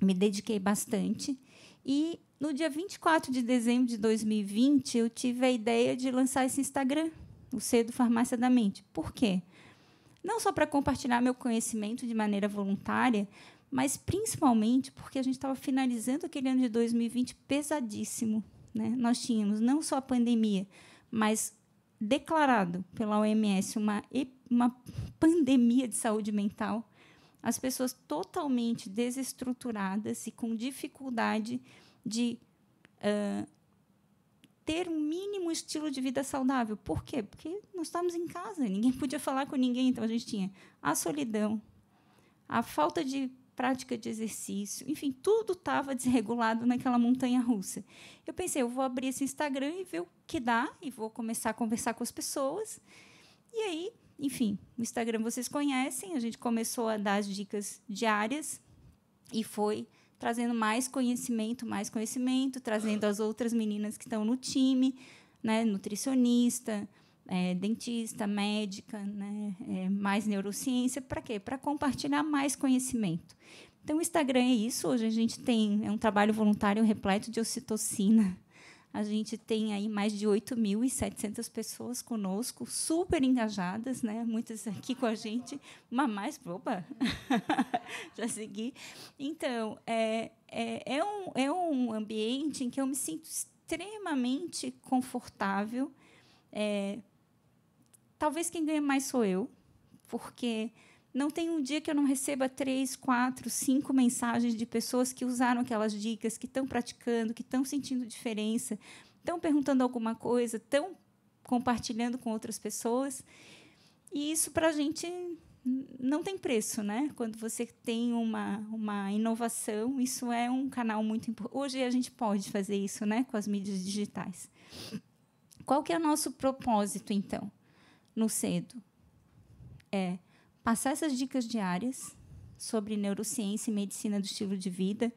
me dediquei bastante. E no dia 24 de dezembro de 2020, eu tive a ideia de lançar esse Instagram, o Cedo Farmácia da Mente. Por quê? Não só para compartilhar meu conhecimento de maneira voluntária, mas principalmente porque a gente estava finalizando aquele ano de 2020 pesadíssimo. Né? Nós tínhamos não só a pandemia, mas declarado pela OMS uma, uma pandemia de saúde mental, as pessoas totalmente desestruturadas e com dificuldade de uh, ter um mínimo estilo de vida saudável. Por quê? Porque nós estávamos em casa, ninguém podia falar com ninguém, então a gente tinha a solidão, a falta de prática de exercício, enfim, tudo estava desregulado naquela montanha russa. Eu pensei, eu vou abrir esse Instagram e ver o que dá, e vou começar a conversar com as pessoas. E aí, enfim, o Instagram vocês conhecem, a gente começou a dar as dicas diárias e foi trazendo mais conhecimento, mais conhecimento, trazendo as outras meninas que estão no time, né, nutricionista, é, dentista, médica, né? É, mais neurociência. Para quê? Para compartilhar mais conhecimento. Então, o Instagram é isso. Hoje a gente tem é um trabalho voluntário repleto de ocitocina. A gente tem aí mais de 8.700 pessoas conosco, super engajadas, né? Muitas aqui com a gente, mas mais opa! Já segui. Então, é, é, é, um, é um ambiente em que eu me sinto extremamente confortável, é, Talvez quem ganhe mais sou eu, porque não tem um dia que eu não receba três, quatro, cinco mensagens de pessoas que usaram aquelas dicas, que estão praticando, que estão sentindo diferença, estão perguntando alguma coisa, estão compartilhando com outras pessoas. E isso para a gente não tem preço, né? Quando você tem uma, uma inovação, isso é um canal muito importante. Hoje a gente pode fazer isso, né? Com as mídias digitais. Qual que é o nosso propósito, então? no cedo é passar essas dicas diárias sobre neurociência e medicina do estilo de vida,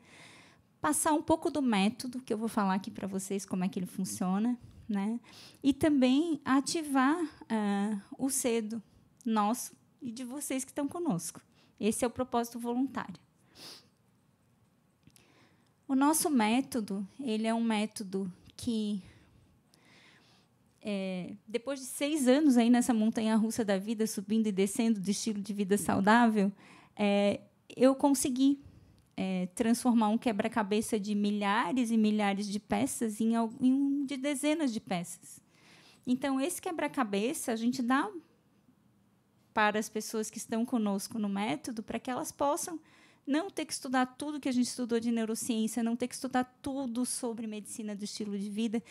passar um pouco do método que eu vou falar aqui para vocês como é que ele funciona, né? E também ativar uh, o cedo nosso e de vocês que estão conosco. Esse é o propósito voluntário. O nosso método, ele é um método que é, depois de seis anos aí nessa montanha russa da vida, subindo e descendo do estilo de vida saudável, é, eu consegui é, transformar um quebra-cabeça de milhares e milhares de peças em, em um de dezenas de peças. Então, esse quebra-cabeça a gente dá para as pessoas que estão conosco no método para que elas possam não ter que estudar tudo que a gente estudou de neurociência, não ter que estudar tudo sobre medicina do estilo de vida,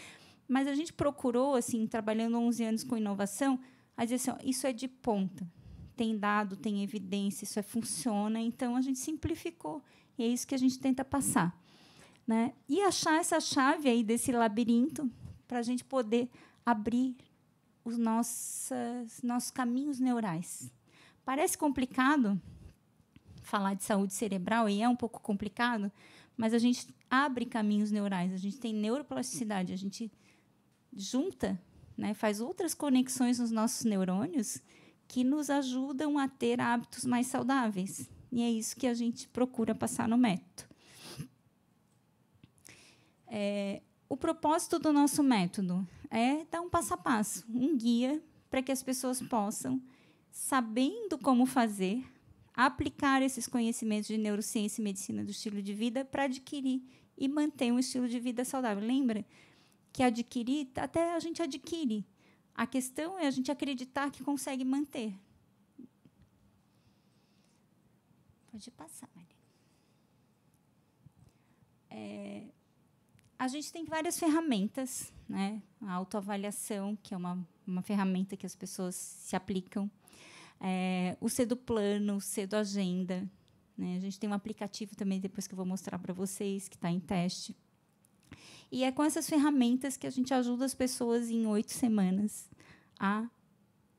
mas a gente procurou, assim, trabalhando 11 anos com inovação, a dizer assim, ó, isso é de ponta. Tem dado, tem evidência, isso é, funciona. Então, a gente simplificou. E é isso que a gente tenta passar. Né? E achar essa chave aí desse labirinto para a gente poder abrir os nossos nossos caminhos neurais. Parece complicado falar de saúde cerebral, e é um pouco complicado, mas a gente abre caminhos neurais, a gente tem neuroplasticidade, a gente junta, né, faz outras conexões nos nossos neurônios que nos ajudam a ter hábitos mais saudáveis. E é isso que a gente procura passar no método. É, o propósito do nosso método é dar um passo a passo, um guia para que as pessoas possam, sabendo como fazer, aplicar esses conhecimentos de neurociência e medicina do estilo de vida para adquirir e manter um estilo de vida saudável. Lembra? que adquirir, até a gente adquire. A questão é a gente acreditar que consegue manter. Pode passar, Maria. É, a gente tem várias ferramentas, né? A autoavaliação, que é uma, uma ferramenta que as pessoas se aplicam. É, o Cedo Plano, o Cedo Agenda. Né? A gente tem um aplicativo também, depois que eu vou mostrar para vocês, que está em teste e é com essas ferramentas que a gente ajuda as pessoas em oito semanas a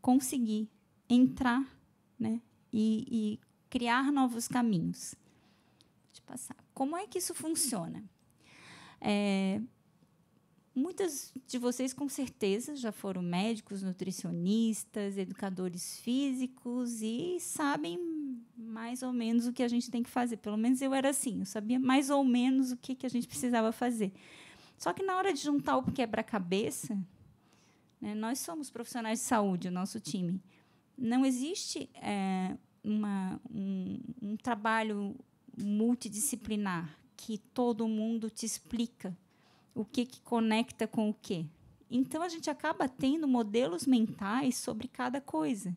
conseguir entrar né, e, e criar novos caminhos. Deixa eu passar. Como é que isso funciona? É, muitas de vocês, com certeza, já foram médicos, nutricionistas, educadores físicos e sabem mais ou menos o que a gente tem que fazer. Pelo menos eu era assim, eu sabia mais ou menos o que, que a gente precisava fazer. Só que na hora de juntar o quebra-cabeça, né, nós somos profissionais de saúde, o nosso time. Não existe é, uma, um, um trabalho multidisciplinar que todo mundo te explica o que, que conecta com o quê. Então a gente acaba tendo modelos mentais sobre cada coisa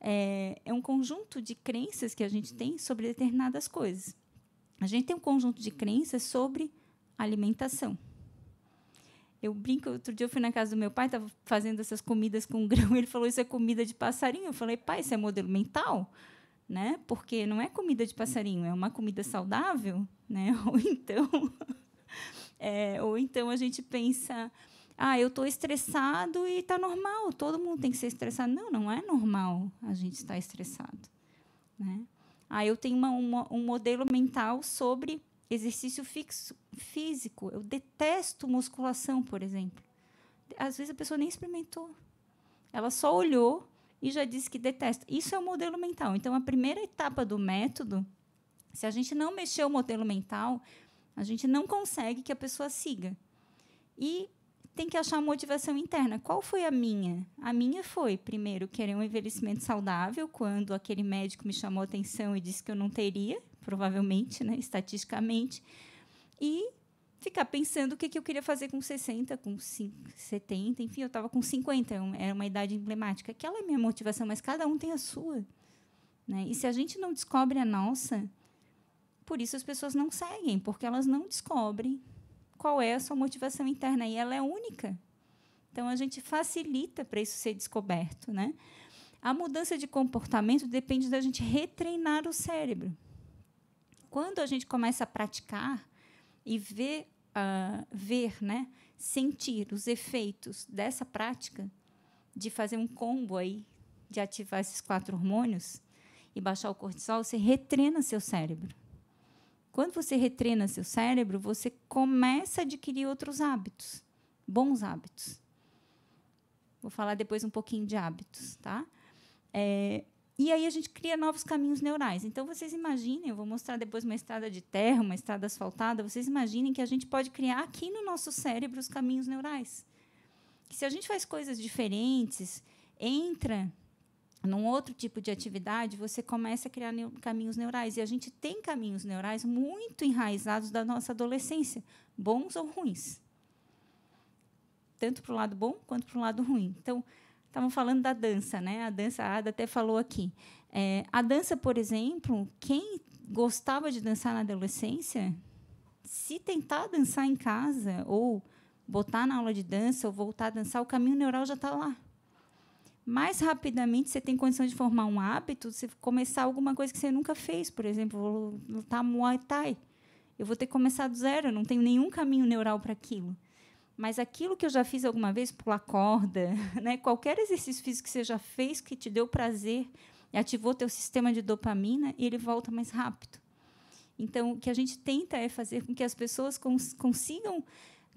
é, é um conjunto de crenças que a gente tem sobre determinadas coisas. A gente tem um conjunto de crenças sobre alimentação. Eu brinco, outro dia eu fui na casa do meu pai, estava fazendo essas comidas com grão, ele falou isso é comida de passarinho. Eu falei, pai, isso é modelo mental? Né? Porque não é comida de passarinho, é uma comida saudável, né? Ou então, é, ou então a gente pensa ah, eu estou estressado e está normal, todo mundo tem que ser estressado. Não, não é normal a gente estar estressado. Né? Ah, eu tenho uma, uma, um modelo mental sobre exercício fixo, físico. Eu detesto musculação, por exemplo. Às vezes a pessoa nem experimentou. Ela só olhou e já disse que detesta. Isso é o modelo mental. Então, a primeira etapa do método, se a gente não mexer o modelo mental, a gente não consegue que a pessoa siga. E tem que achar a motivação interna. Qual foi a minha? A minha foi, primeiro, querer um envelhecimento saudável, quando aquele médico me chamou a atenção e disse que eu não teria, provavelmente, né, estatisticamente, e ficar pensando o que, que eu queria fazer com 60, com 70, enfim, eu estava com 50, era uma idade emblemática. Aquela é a minha motivação, mas cada um tem a sua. Né? E se a gente não descobre a nossa, por isso as pessoas não seguem, porque elas não descobrem qual é a sua motivação interna e ela é única. Então a gente facilita para isso ser descoberto, né? A mudança de comportamento depende da gente retreinar o cérebro. Quando a gente começa a praticar e ver, uh, ver, né, sentir os efeitos dessa prática de fazer um combo aí de ativar esses quatro hormônios e baixar o cortisol, você retreina seu cérebro. Quando você retreina seu cérebro, você começa a adquirir outros hábitos, bons hábitos. Vou falar depois um pouquinho de hábitos, tá? É, e aí a gente cria novos caminhos neurais. Então vocês imaginem, eu vou mostrar depois uma estrada de terra, uma estrada asfaltada, vocês imaginem que a gente pode criar aqui no nosso cérebro os caminhos neurais. Que se a gente faz coisas diferentes, entra num outro tipo de atividade, você começa a criar caminhos neurais. E a gente tem caminhos neurais muito enraizados da nossa adolescência, bons ou ruins. Tanto para o lado bom quanto para o lado ruim. Então, estavam falando da dança, né? A dança, a Ada até falou aqui. É, a dança, por exemplo, quem gostava de dançar na adolescência, se tentar dançar em casa, ou botar na aula de dança, ou voltar a dançar, o caminho neural já está lá mais rapidamente você tem condição de formar um hábito, você começar alguma coisa que você nunca fez, por exemplo, vou lutar Muay Thai. Eu vou ter que começar do zero, eu não tenho nenhum caminho neural para aquilo. Mas aquilo que eu já fiz alguma vez, pular corda, né? qualquer exercício físico que você já fez que te deu prazer, ativou teu sistema de dopamina e ele volta mais rápido. Então, o que a gente tenta é fazer com que as pessoas cons consigam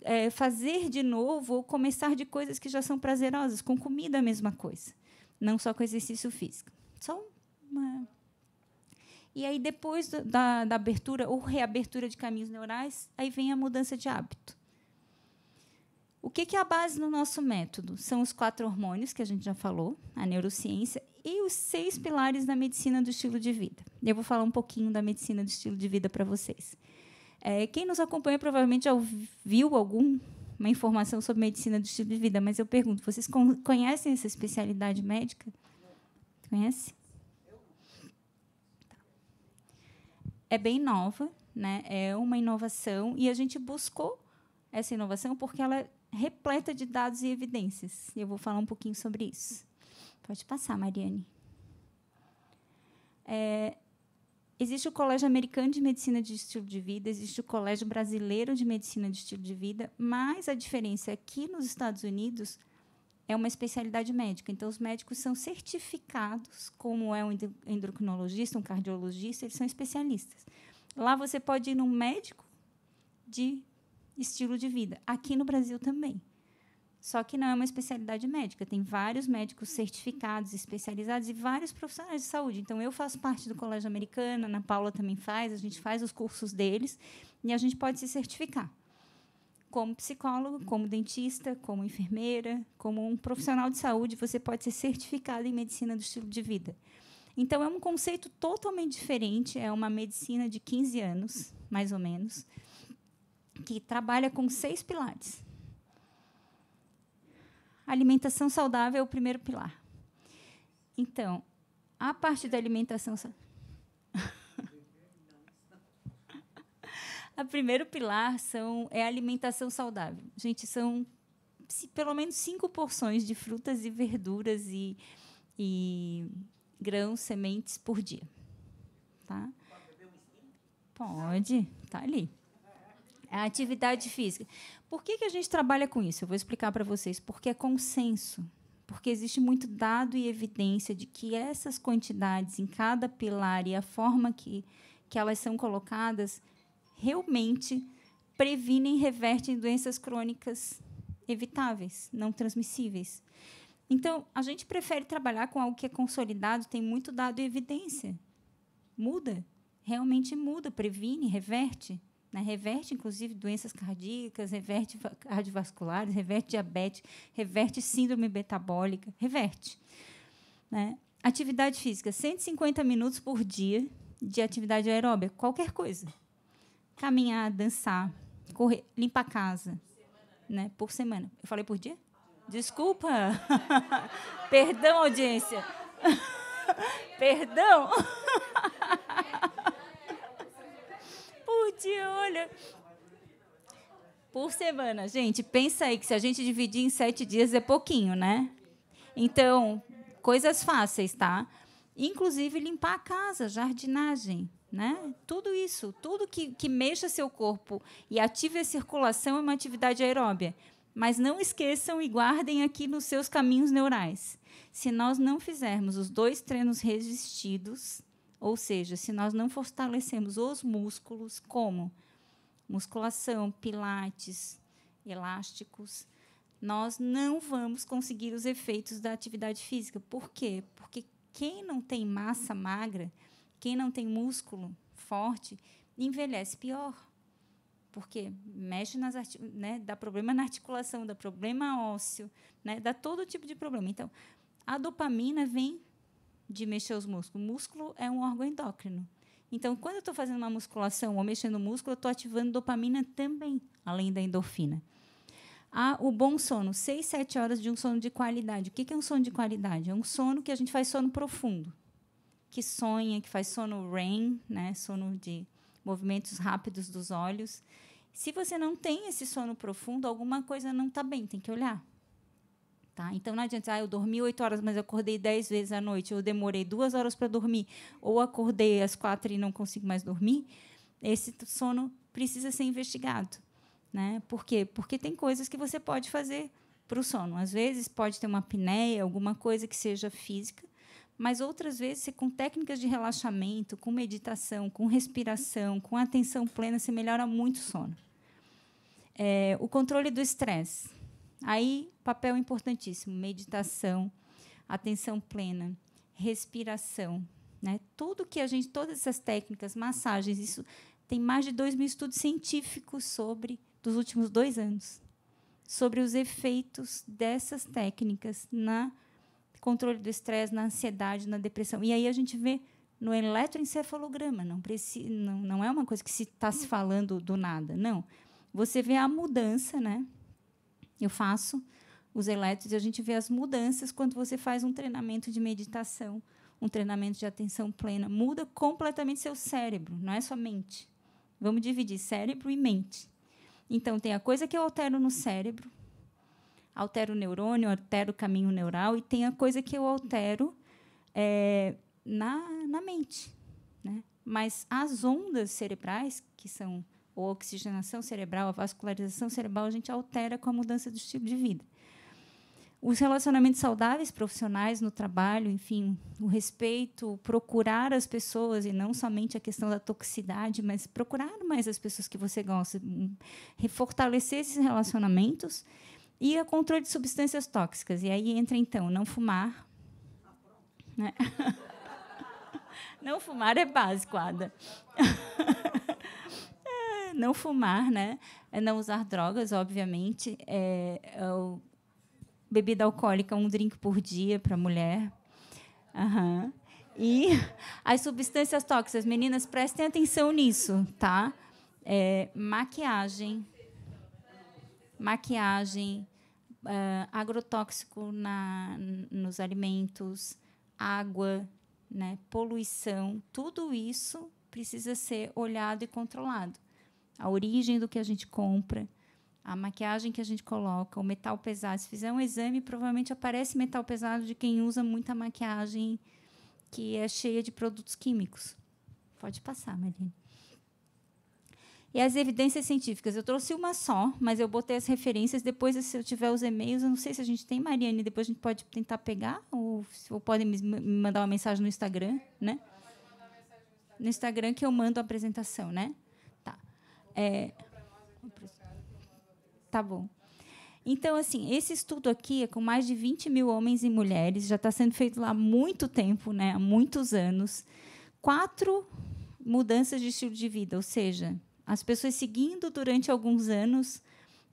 é, fazer de novo ou começar de coisas que já são prazerosas. Com comida, a mesma coisa. Não só com exercício físico. Só uma. E aí, depois da, da abertura ou reabertura de caminhos neurais, aí vem a mudança de hábito. O que, que é a base no nosso método? São os quatro hormônios, que a gente já falou, a neurociência, e os seis pilares da medicina do estilo de vida. Eu vou falar um pouquinho da medicina do estilo de vida para vocês. É, quem nos acompanha provavelmente já ouviu alguma informação sobre medicina do estilo de vida, mas eu pergunto, vocês conhecem essa especialidade médica? Conhece? É bem nova, né? É uma inovação e a gente buscou essa inovação porque ela é repleta de dados e evidências. Eu vou falar um pouquinho sobre isso. Pode passar, Mariane. É, Existe o Colégio Americano de Medicina de Estilo de Vida, existe o Colégio Brasileiro de Medicina de Estilo de Vida, mas a diferença é que nos Estados Unidos é uma especialidade médica. Então, os médicos são certificados, como é um endocrinologista, um cardiologista, eles são especialistas. Lá você pode ir num médico de estilo de vida. Aqui no Brasil também. Só que não é uma especialidade médica. Tem vários médicos certificados, especializados e vários profissionais de saúde. Então, eu faço parte do Colégio Americano, a Ana Paula também faz, a gente faz os cursos deles e a gente pode se certificar como psicólogo, como dentista, como enfermeira, como um profissional de saúde, você pode ser certificado em medicina do estilo de vida. Então, é um conceito totalmente diferente, é uma medicina de 15 anos, mais ou menos, que trabalha com seis pilares alimentação saudável é o primeiro pilar. Então, a parte da alimentação O primeiro pilar são, é a alimentação saudável. Gente, são pelo menos cinco porções de frutas e verduras e, e grãos, sementes por dia. Tá? Pode, tá ali. É a atividade física. Por que, que a gente trabalha com isso? Eu vou explicar para vocês. Porque é consenso. Porque existe muito dado e evidência de que essas quantidades em cada pilar e a forma que, que elas são colocadas realmente previnem e revertem doenças crônicas evitáveis, não transmissíveis. Então, a gente prefere trabalhar com algo que é consolidado, tem muito dado e evidência. Muda, realmente muda, previne, reverte. Né? Reverte, inclusive, doenças cardíacas, reverte cardiovasculares, reverte diabetes, reverte síndrome metabólica, reverte. Né? Atividade física, 150 minutos por dia de atividade aeróbica, qualquer coisa. Caminhar, dançar, correr, limpar a casa, né? Por semana. Eu falei por dia? Desculpa. Perdão, audiência. Perdão. de olho. Por semana, gente, pensa aí que se a gente dividir em sete dias é pouquinho, né? Então, coisas fáceis, tá? Inclusive limpar a casa, jardinagem, né? Tudo isso, tudo que, que mexa seu corpo e ative a circulação é uma atividade aeróbia. Mas não esqueçam e guardem aqui nos seus caminhos neurais. Se nós não fizermos os dois treinos resistidos, ou seja, se nós não fortalecemos os músculos, como musculação, pilates, elásticos, nós não vamos conseguir os efeitos da atividade física. Por quê? Porque quem não tem massa magra, quem não tem músculo forte, envelhece pior. Porque mexe nas né, dá problema na articulação, dá problema ósseo, né, dá todo tipo de problema. Então, a dopamina vem de mexer os músculos. O músculo é um órgão endócrino. Então, quando eu estou fazendo uma musculação ou mexendo o músculo, eu estou ativando dopamina também, além da endorfina. Ah, o bom sono, 6, 7 horas de um sono de qualidade. O que é um sono de qualidade? É um sono que a gente faz sono profundo, que sonha, que faz sono REM, né? sono de movimentos rápidos dos olhos. Se você não tem esse sono profundo, alguma coisa não está bem, tem que olhar. Tá? Então não adianta, ah, eu dormi oito horas, mas eu acordei dez vezes à noite, eu demorei duas horas para dormir, ou acordei às quatro e não consigo mais dormir. Esse sono precisa ser investigado. Né? Por quê? Porque tem coisas que você pode fazer para o sono. Às vezes pode ter uma apneia, alguma coisa que seja física, mas outras vezes, com técnicas de relaxamento, com meditação, com respiração, com atenção plena, você melhora muito o sono. É, o controle do estresse. Aí, papel importantíssimo: meditação, atenção plena, respiração. Né? Tudo que a gente, todas essas técnicas, massagens, isso tem mais de dois mil estudos científicos sobre, dos últimos dois anos, sobre os efeitos dessas técnicas na controle do estresse, na ansiedade, na depressão. E aí a gente vê no eletroencefalograma, não, precisa, não, não é uma coisa que está se, está se falando do nada, não. Você vê a mudança, né? Eu faço os elétrons e a gente vê as mudanças quando você faz um treinamento de meditação, um treinamento de atenção plena. Muda completamente seu cérebro, não é só mente. Vamos dividir cérebro e mente. Então, tem a coisa que eu altero no cérebro, altero o neurônio, altero o caminho neural, e tem a coisa que eu altero é, na, na mente. Né? Mas as ondas cerebrais, que são oxigenação cerebral, a vascularização cerebral, a gente altera com a mudança do estilo de vida. Os relacionamentos saudáveis profissionais no trabalho, enfim, o respeito, procurar as pessoas e não somente a questão da toxicidade, mas procurar mais as pessoas que você gosta, fortalecer esses relacionamentos e o controle de substâncias tóxicas. E aí entra então não fumar. né? Não fumar é básico, Ada. não fumar, né? É não usar drogas, obviamente. É, é, o, bebida alcoólica, um drink por dia para mulher. Uhum. E as substâncias tóxicas, meninas, prestem atenção nisso, tá? É, maquiagem, maquiagem, uh, agrotóxico na, nos alimentos, água, né, poluição, tudo isso precisa ser olhado e controlado a origem do que a gente compra, a maquiagem que a gente coloca, o metal pesado. Se fizer um exame, provavelmente aparece metal pesado de quem usa muita maquiagem que é cheia de produtos químicos. Pode passar, Marlene. E as evidências científicas? Eu trouxe uma só, mas eu botei as referências. Depois, se eu tiver os e-mails, eu não sei se a gente tem, Mariane, depois a gente pode tentar pegar, ou, ou podem me mandar uma mensagem no Instagram, né? No Instagram que eu mando a apresentação, né? É... Tá bom. Então, assim, esse estudo aqui é com mais de 20 mil homens e mulheres, já está sendo feito lá há muito tempo, né? há muitos anos. Quatro mudanças de estilo de vida, ou seja, as pessoas seguindo durante alguns anos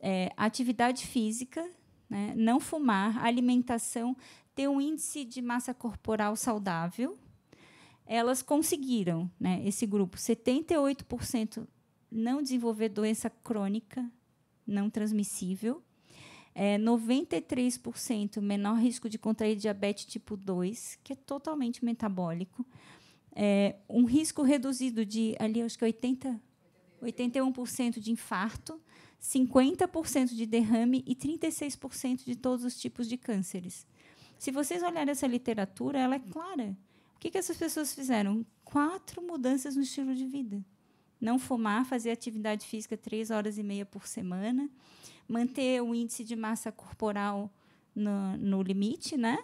é, atividade física, né? não fumar, alimentação, ter um índice de massa corporal saudável. Elas conseguiram, né, esse grupo, 78% não desenvolver doença crônica não transmissível, é 93% menor risco de contrair diabetes tipo 2, que é totalmente metabólico, é um risco reduzido de ali acho que 80 81% de infarto, 50% de derrame e 36% de todos os tipos de cânceres. Se vocês olharem essa literatura, ela é clara. O que, que essas pessoas fizeram? Quatro mudanças no estilo de vida não fumar, fazer atividade física três horas e meia por semana, manter o índice de massa corporal no, no limite, né?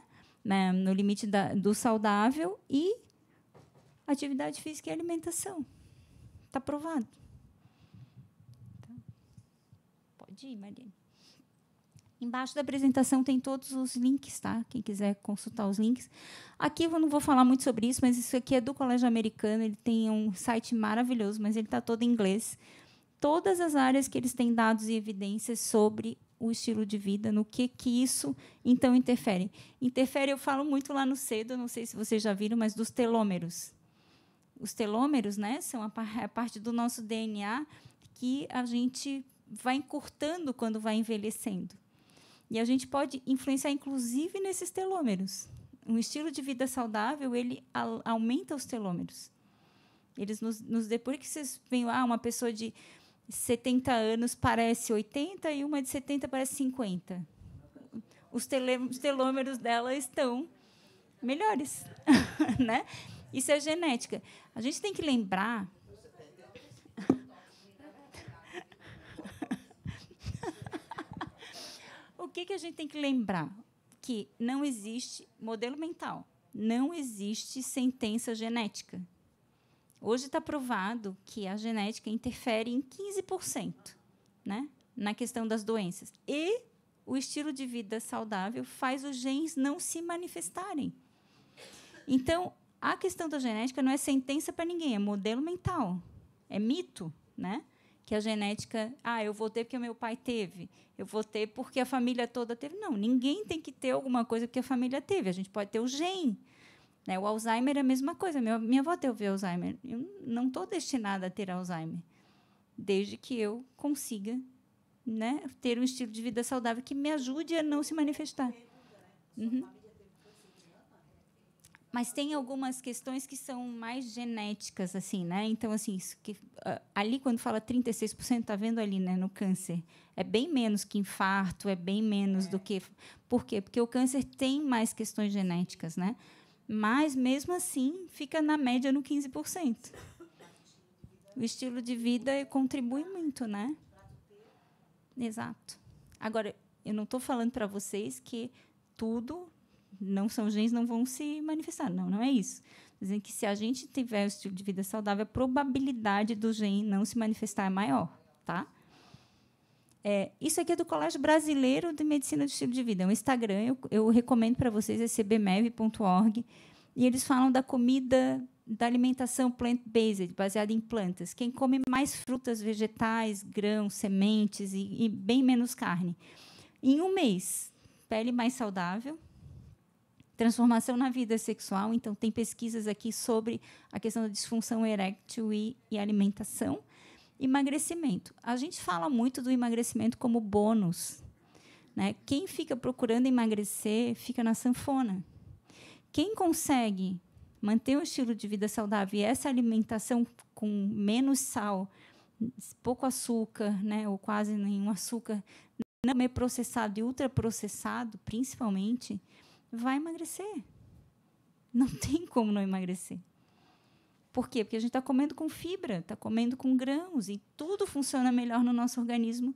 né? no limite da, do saudável e atividade física e alimentação. Está provado. Então, tá. pode ir, Marlene. Embaixo da apresentação tem todos os links, tá? Quem quiser consultar os links. Aqui eu não vou falar muito sobre isso, mas isso aqui é do Colégio Americano. Ele tem um site maravilhoso, mas ele está todo em inglês. Todas as áreas que eles têm dados e evidências sobre o estilo de vida, no que que isso então interfere. Interfere, eu falo muito lá no cedo, não sei se vocês já viram, mas dos telômeros. Os telômeros, né, são a, é a parte do nosso DNA que a gente vai encurtando quando vai envelhecendo. E a gente pode influenciar, inclusive, nesses telômeros. Um estilo de vida saudável, ele aumenta os telômeros. Eles nos, nos depois que vocês veem, ah, uma pessoa de 70 anos parece 80 e uma de 70 parece 50. Os, tele, os telômeros dela estão melhores, né? Isso é genética. A gente tem que lembrar que, que a gente tem que lembrar? Que não existe modelo mental, não existe sentença genética. Hoje está provado que a genética interfere em 15% né, na questão das doenças. E o estilo de vida saudável faz os genes não se manifestarem. Então, a questão da genética não é sentença para ninguém, é modelo mental, é mito, né? que a genética, ah, eu vou ter porque meu pai teve, eu vou ter porque a família toda teve. Não, ninguém tem que ter alguma coisa porque a família teve. A gente pode ter o gene. Né? O Alzheimer é a mesma coisa. Minha, minha avó teve Alzheimer. Eu não estou destinada a ter Alzheimer, desde que eu consiga né, ter um estilo de vida saudável que me ajude a não se manifestar. É uhum mas tem algumas questões que são mais genéticas, assim, né? Então, assim, que, ah, ali quando fala 36%, tá vendo ali, né, no câncer. É bem menos que infarto, é bem menos é. do que. Por quê? Porque o câncer tem mais questões genéticas, né? Mas mesmo assim, fica na média no 15%. O estilo de vida contribui muito, né? Exato. Agora, eu não estou falando para vocês que tudo não são genes não vão se manifestar. Não, não é isso. Dizem que se a gente tiver o estilo de vida saudável, a probabilidade do gene não se manifestar é maior, tá? É, isso aqui é do Colégio Brasileiro de Medicina do Estilo de Vida. É um Instagram, eu, eu recomendo para vocês, é cbmev.org. E eles falam da comida, da alimentação plant-based, baseada em plantas. Quem come mais frutas, vegetais, grãos, sementes e, e bem menos carne. Em um mês, pele mais saudável, transformação na vida sexual. Então, tem pesquisas aqui sobre a questão da disfunção eréctil e, e alimentação. Emagrecimento. A gente fala muito do emagrecimento como bônus. Né? Quem fica procurando emagrecer fica na sanfona. Quem consegue manter um estilo de vida saudável e essa alimentação com menos sal, pouco açúcar, né, ou quase nenhum açúcar, não comer processado e ultraprocessado, principalmente, vai emagrecer. Não tem como não emagrecer. Por quê? Porque a gente está comendo com fibra, está comendo com grãos e tudo funciona melhor no nosso organismo,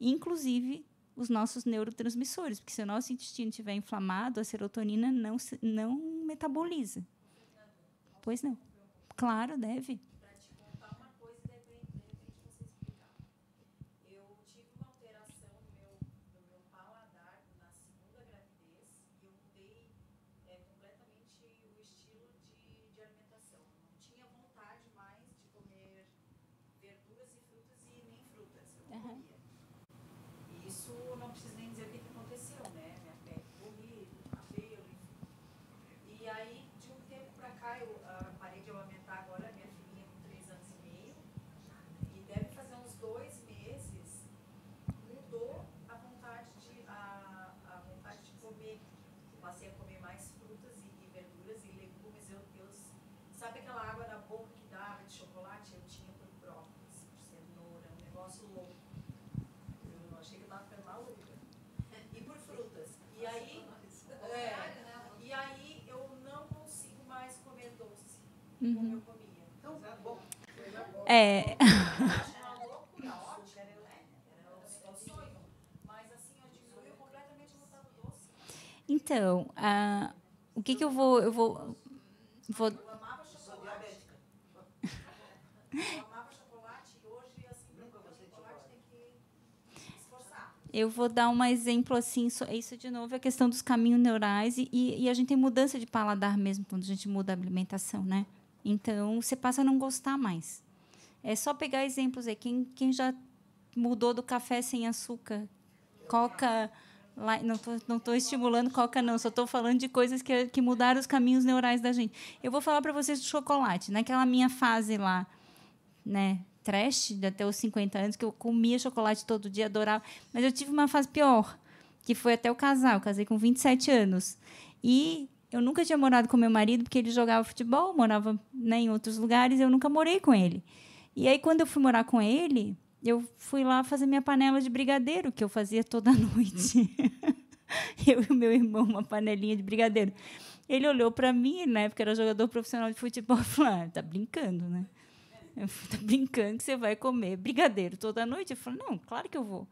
inclusive os nossos neurotransmissores, porque se o nosso intestino estiver inflamado, a serotonina não, não metaboliza. Pois não. Claro, deve. Eu achei que estava ficando maluca. E por frutas. E aí, é, né, e aí eu não consigo mais comer doce como uhum. eu comia. Então, tá bom. É. Então, uh, o que, que eu vou. Eu vou, vou... Eu vou dar um exemplo assim, é isso de novo é a questão dos caminhos neurais e, e, a gente tem mudança de paladar mesmo quando a gente muda a alimentação, né? Então você passa a não gostar mais. É só pegar exemplos aí. Quem, quem já mudou do café sem açúcar, coca, não estou não tô estimulando coca, não, só estou falando de coisas que, que mudaram os caminhos neurais da gente. Eu vou falar para vocês do chocolate. Naquela minha fase lá, né? trash até os 50 anos, que eu comia chocolate todo dia, adorava. Mas eu tive uma fase pior, que foi até o casar. Eu casei com 27 anos. E eu nunca tinha morado com meu marido, porque ele jogava futebol, morava né, em outros lugares, eu nunca morei com ele. E aí, quando eu fui morar com ele, eu fui lá fazer minha panela de brigadeiro, que eu fazia toda noite. eu e meu irmão, uma panelinha de brigadeiro. Ele olhou para mim, na época era jogador profissional de futebol, e falou: ah, tá brincando, né? Eu tá brincando que você vai comer brigadeiro toda noite? Eu falei, não, claro que eu vou.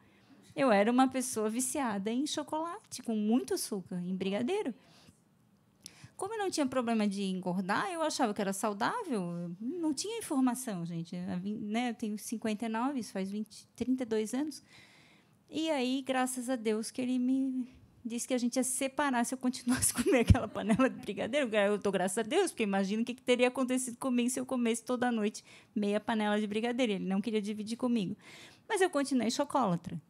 Eu era uma pessoa viciada em chocolate, com muito açúcar, em brigadeiro. Como eu não tinha problema de engordar, eu achava que era saudável. Não tinha informação, gente. Né? Eu tenho 59, isso faz 20, 32 anos. E aí, graças a Deus, que ele me disse que a gente ia separar se eu continuasse a comer aquela panela de brigadeiro. Eu tô graças a Deus, porque imagino o que, que, teria acontecido comigo se eu comesse toda noite meia panela de brigadeiro. Ele não queria dividir comigo. Mas eu continuei chocólatra.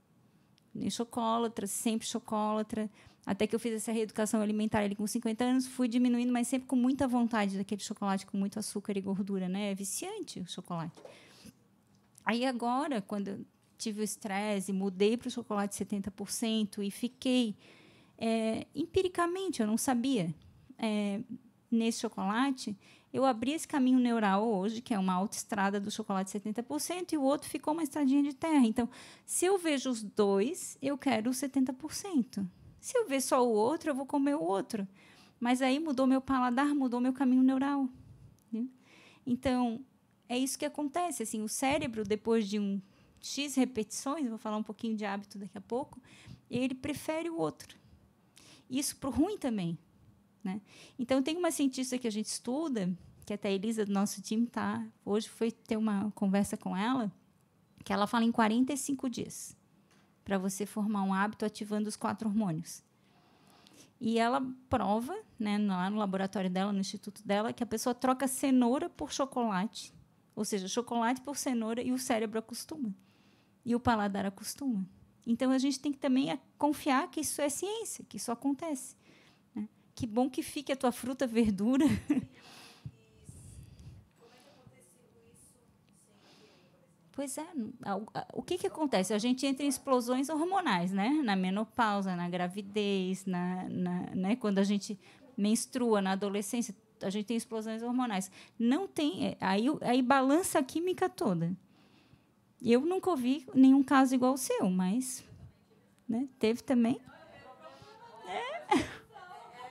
nem chocolatra, sempre chocólatra. Até que eu fiz essa reeducação alimentar ali com 50 anos, fui diminuindo, mas sempre com muita vontade daquele chocolate com muito açúcar e gordura, né? É viciante o chocolate. Aí agora, quando eu tive o estresse, mudei para o chocolate 70% e fiquei é, empiricamente, eu não sabia. É, nesse chocolate, eu abri esse caminho neural hoje, que é uma autoestrada do chocolate 70%, e o outro ficou uma estradinha de terra. Então, se eu vejo os dois, eu quero o 70%. Se eu ver só o outro, eu vou comer o outro. Mas aí mudou meu paladar, mudou meu caminho neural. Né? Então, é isso que acontece. Assim, o cérebro, depois de um X repetições, vou falar um pouquinho de hábito daqui a pouco, ele prefere o outro isso para o ruim também. Né? Então, tem uma cientista que a gente estuda, que até a Elisa do nosso time tá hoje foi ter uma conversa com ela, que ela fala em 45 dias para você formar um hábito ativando os quatro hormônios. E ela prova, né, lá no laboratório dela, no instituto dela, que a pessoa troca cenoura por chocolate, ou seja, chocolate por cenoura e o cérebro acostuma. E o paladar acostuma. Então a gente tem que também confiar que isso é ciência, que isso acontece. Né? Que bom que fique a tua fruta, verdura. Pois é. O que, que acontece? A gente entra em explosões hormonais, né? Na menopausa, na gravidez, na, na né? quando a gente menstrua, na adolescência, a gente tem explosões hormonais. Não tem. É, aí, aí balança a química toda. Eu nunca ouvi nenhum caso igual ao seu, mas né, teve também. É.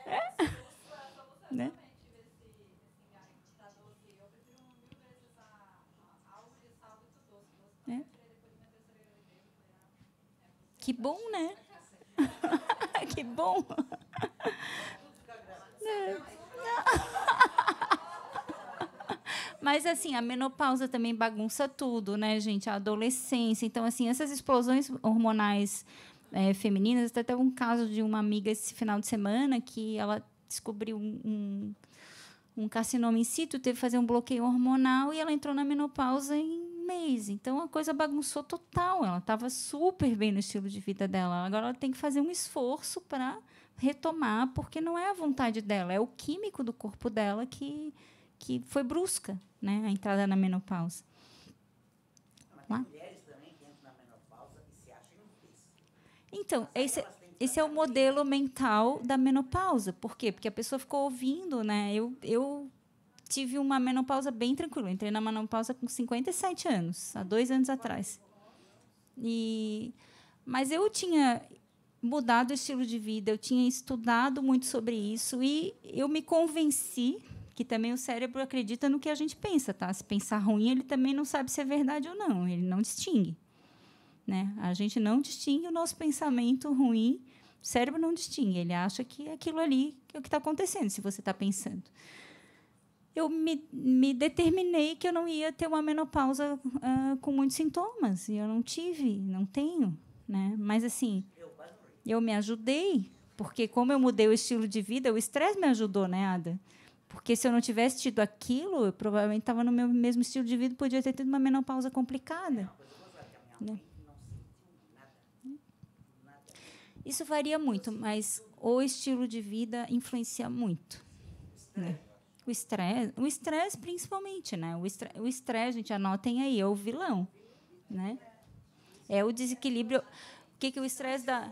É. Né? É. Que bom, né? que bom. É. Mas, assim, a menopausa também bagunça tudo, né, gente? A adolescência. Então, assim, essas explosões hormonais é, femininas. Até um caso de uma amiga esse final de semana que ela descobriu um, um, um carcinoma in situ, teve que fazer um bloqueio hormonal e ela entrou na menopausa em mês. Então a coisa bagunçou total. Ela estava super bem no estilo de vida dela. Agora ela tem que fazer um esforço para retomar, porque não é a vontade dela, é o químico do corpo dela que que foi brusca, né, a entrada na menopausa. Mas mulheres também que entram na menopausa e se acham Então, esse é, esse é o modelo mental da menopausa. Por quê? Porque a pessoa ficou ouvindo, né? Eu, eu tive uma menopausa bem tranquila. Eu entrei na menopausa com 57 anos, há dois anos atrás. E, mas eu tinha mudado o estilo de vida, eu tinha estudado muito sobre isso e eu me convenci que também o cérebro acredita no que a gente pensa, tá? Se pensar ruim, ele também não sabe se é verdade ou não, ele não distingue. Né? A gente não distingue o nosso pensamento ruim, o cérebro não distingue, ele acha que é aquilo ali que é o que está acontecendo, se você está pensando. Eu me, me, determinei que eu não ia ter uma menopausa uh, com muitos sintomas, e eu não tive, não tenho. Né? Mas, assim, eu me ajudei, porque como eu mudei o estilo de vida, o estresse me ajudou, né, Ada? Porque se eu não tivesse tido aquilo, eu provavelmente estava no meu mesmo estilo de vida, podia ter tido uma menopausa complicada. Né? Isso varia muito, mas o estilo de vida influencia muito. Né? O estresse, o estresse principalmente, né? O estresse, o estresse, gente, anotem aí, é o vilão, né? É o desequilíbrio. O que, que o estresse dá?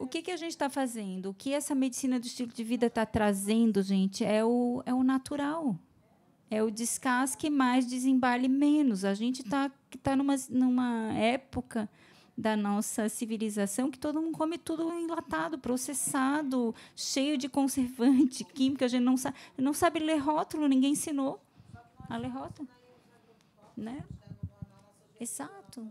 O que, que a gente está fazendo? O que essa medicina do estilo de vida está trazendo, gente, é o, é o natural. É o descasque mais, desembale menos. A gente está tá numa, numa época da nossa civilização que todo mundo come tudo enlatado, processado, cheio de conservante, química. A gente não sabe, não sabe ler rótulo, ninguém ensinou a ler rótulo. Né? Exato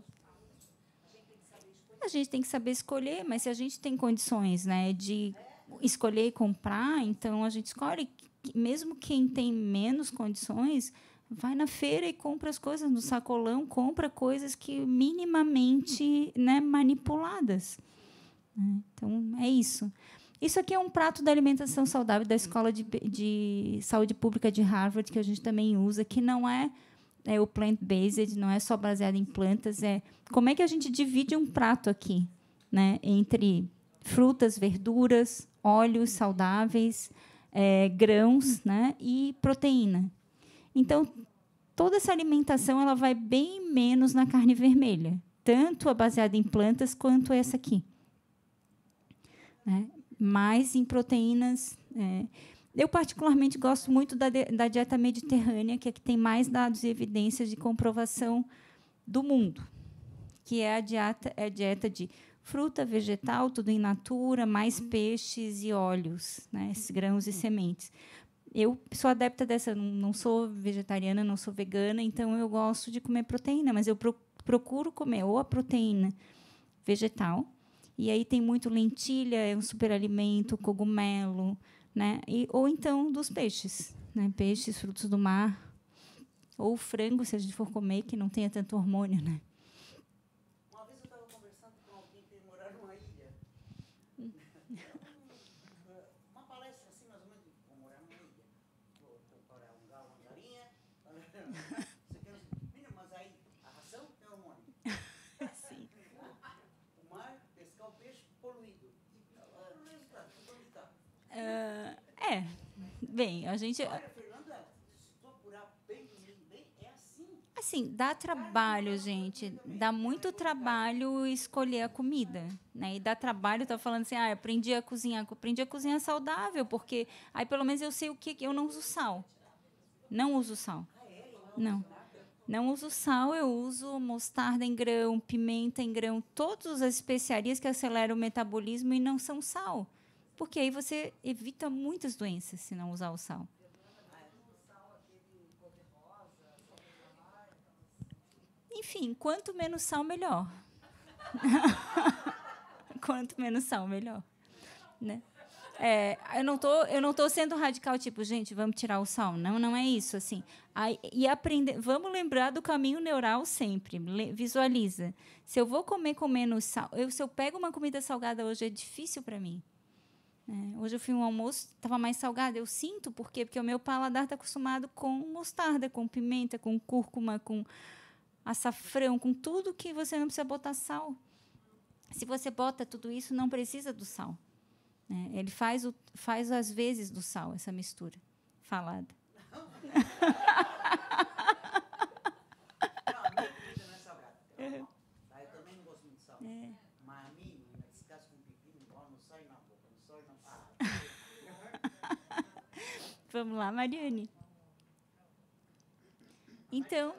a gente tem que saber escolher, mas se a gente tem condições né, de escolher e comprar, então a gente escolhe. Mesmo quem tem menos condições, vai na feira e compra as coisas no sacolão, compra coisas que minimamente né, manipuladas. Né. Então, é isso. Isso aqui é um prato da alimentação saudável da Escola de, de Saúde Pública de Harvard, que a gente também usa, que não é é o plant-based, não é só baseado em plantas, é como é que a gente divide um prato aqui, né? Entre frutas, verduras, óleos saudáveis, é, grãos, né? E proteína. Então, toda essa alimentação ela vai bem menos na carne vermelha, tanto a baseada em plantas quanto essa aqui. Né? Mais em proteínas. É, eu, particularmente, gosto muito da, da dieta mediterrânea, que é que tem mais dados e evidências de comprovação do mundo, que é a dieta, é a dieta de fruta, vegetal, tudo em natura, mais uhum. peixes e óleos, né, grãos e uhum. sementes. Eu sou adepta dessa, não sou vegetariana, não sou vegana, então eu gosto de comer proteína, mas eu procuro comer ou a proteína vegetal, e aí tem muito lentilha, é um superalimento, cogumelo, né? E, ou então dos peixes, né? Peixes, frutos do mar, ou frango, se a gente for comer, que não tenha tanto hormônio, né? Bem, a gente. Olha, Fernanda, se tu apurar bem, bem, é assim. Assim, dá trabalho, gente. Dá muito trabalho escolher a comida. Né? E dá trabalho, tá falando assim, ah, aprendi a cozinhar. Aprendi a cozinhar saudável, porque aí pelo menos eu sei o que. Eu não uso sal. Não uso sal. Ah, é? Não. É não uso sal, eu uso mostarda em grão, pimenta em grão, todas as especiarias que aceleram o metabolismo e não são sal porque aí você evita muitas doenças se não usar o sal. Enfim, quanto menos sal, melhor. quanto menos sal, melhor. Né? É, eu não tô, eu não tô sendo radical, tipo, gente, vamos tirar o sal. Não, não é isso, assim. Aí, e aprender, vamos lembrar do caminho neural sempre. Le, visualiza. Se eu vou comer com menos sal, eu, se eu pego uma comida salgada hoje é difícil para mim. É, hoje eu fui um almoço, estava mais salgado. Eu sinto por quê? Porque o meu paladar está acostumado com mostarda, com pimenta, com cúrcuma, com açafrão, com tudo que você não precisa botar sal. Se você bota tudo isso, não precisa do sal. É, ele faz, o, faz às vezes do sal, essa mistura falada. Vamos lá, Mariane. Então,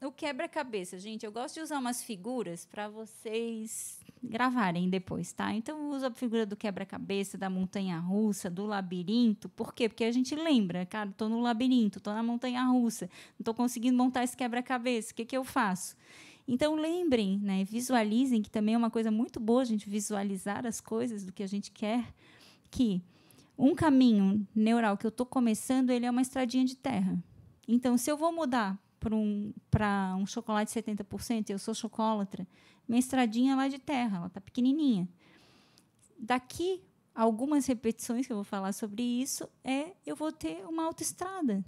o quebra-cabeça, gente, eu gosto de usar umas figuras para vocês gravarem depois, tá? Então, usa a figura do quebra-cabeça, da montanha-russa, do labirinto. Por quê? Porque a gente lembra, cara, estou no labirinto, estou na montanha-russa, não estou conseguindo montar esse quebra-cabeça, o que, que eu faço? Então, lembrem, né? visualizem, que também é uma coisa muito boa a gente visualizar as coisas do que a gente quer, que um caminho neural que eu estou começando, ele é uma estradinha de terra. Então, se eu vou mudar para um, pra um chocolate 70%, eu sou chocolatra, minha estradinha é lá de terra, ela está pequenininha. Daqui algumas repetições que eu vou falar sobre isso é eu vou ter uma autoestrada.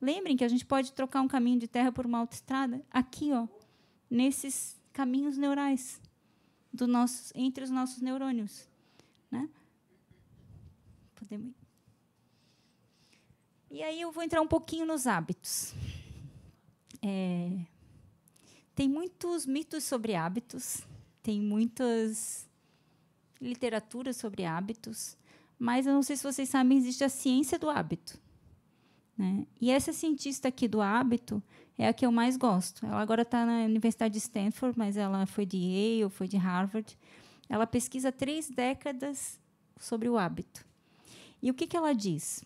Lembrem que a gente pode trocar um caminho de terra por uma autoestrada aqui, ó, nesses caminhos neurais do nosso, entre os nossos neurônios, né? testemunho. E aí eu vou entrar um pouquinho nos hábitos. É, tem muitos mitos sobre hábitos, tem muitas literaturas sobre hábitos, mas eu não sei se vocês sabem, existe a ciência do hábito. Né? E essa cientista aqui do hábito é a que eu mais gosto. Ela agora está na Universidade de Stanford, mas ela foi de Yale, foi de Harvard. Ela pesquisa três décadas sobre o hábito. E o que, que ela diz?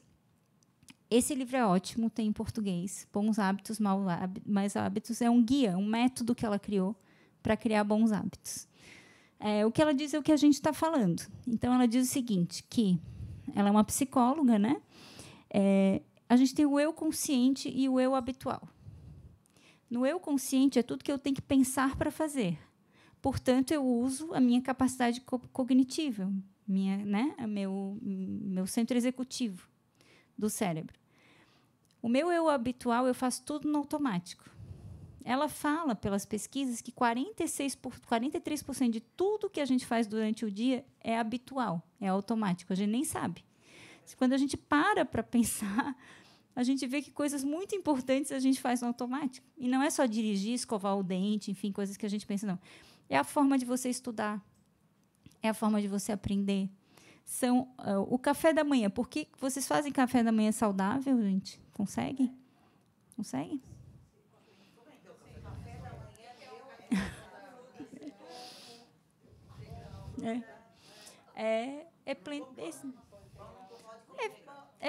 Esse livro é ótimo, tem em português. Bons hábitos, maus hábitos. É um guia, um método que ela criou para criar bons hábitos. É, o que ela diz é o que a gente está falando. Então, ela diz o seguinte, que ela é uma psicóloga, né? É, a gente tem o eu consciente e o eu habitual. No eu consciente é tudo que eu tenho que pensar para fazer. Portanto, eu uso a minha capacidade co cognitiva, minha, né, meu, meu centro executivo do cérebro. O meu eu habitual, eu faço tudo no automático. Ela fala, pelas pesquisas, que 46 por, 43% de tudo que a gente faz durante o dia é habitual, é automático, a gente nem sabe. Quando a gente para para pensar, a gente vê que coisas muito importantes a gente faz no automático. E não é só dirigir, escovar o dente, enfim, coisas que a gente pensa, não. É a forma de você estudar, é a forma de você aprender. São uh, o café da manhã. Por que vocês fazem café da manhã saudável, gente? consegue? Consegue? É, é, é, plant... É, é,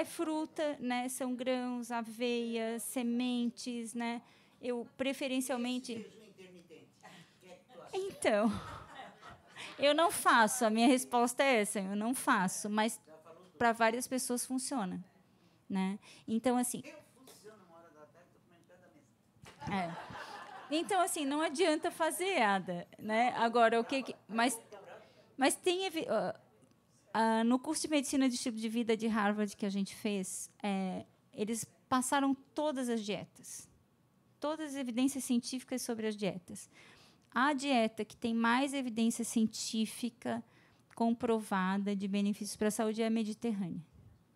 é fruta, né? São grãos, aveia, sementes, né? Eu preferencialmente. Então. Eu não faço, a minha resposta é essa, eu não faço, mas para várias pessoas funciona, né? Então assim. É. Então assim, não adianta fazer ada, né? Agora o que, que mas mas tem uh, uh, no curso de medicina de estilo de vida de Harvard que a gente fez, é, eles passaram todas as dietas, todas as evidências científicas sobre as dietas a dieta que tem mais evidência científica comprovada de benefícios para a saúde é a mediterrânea.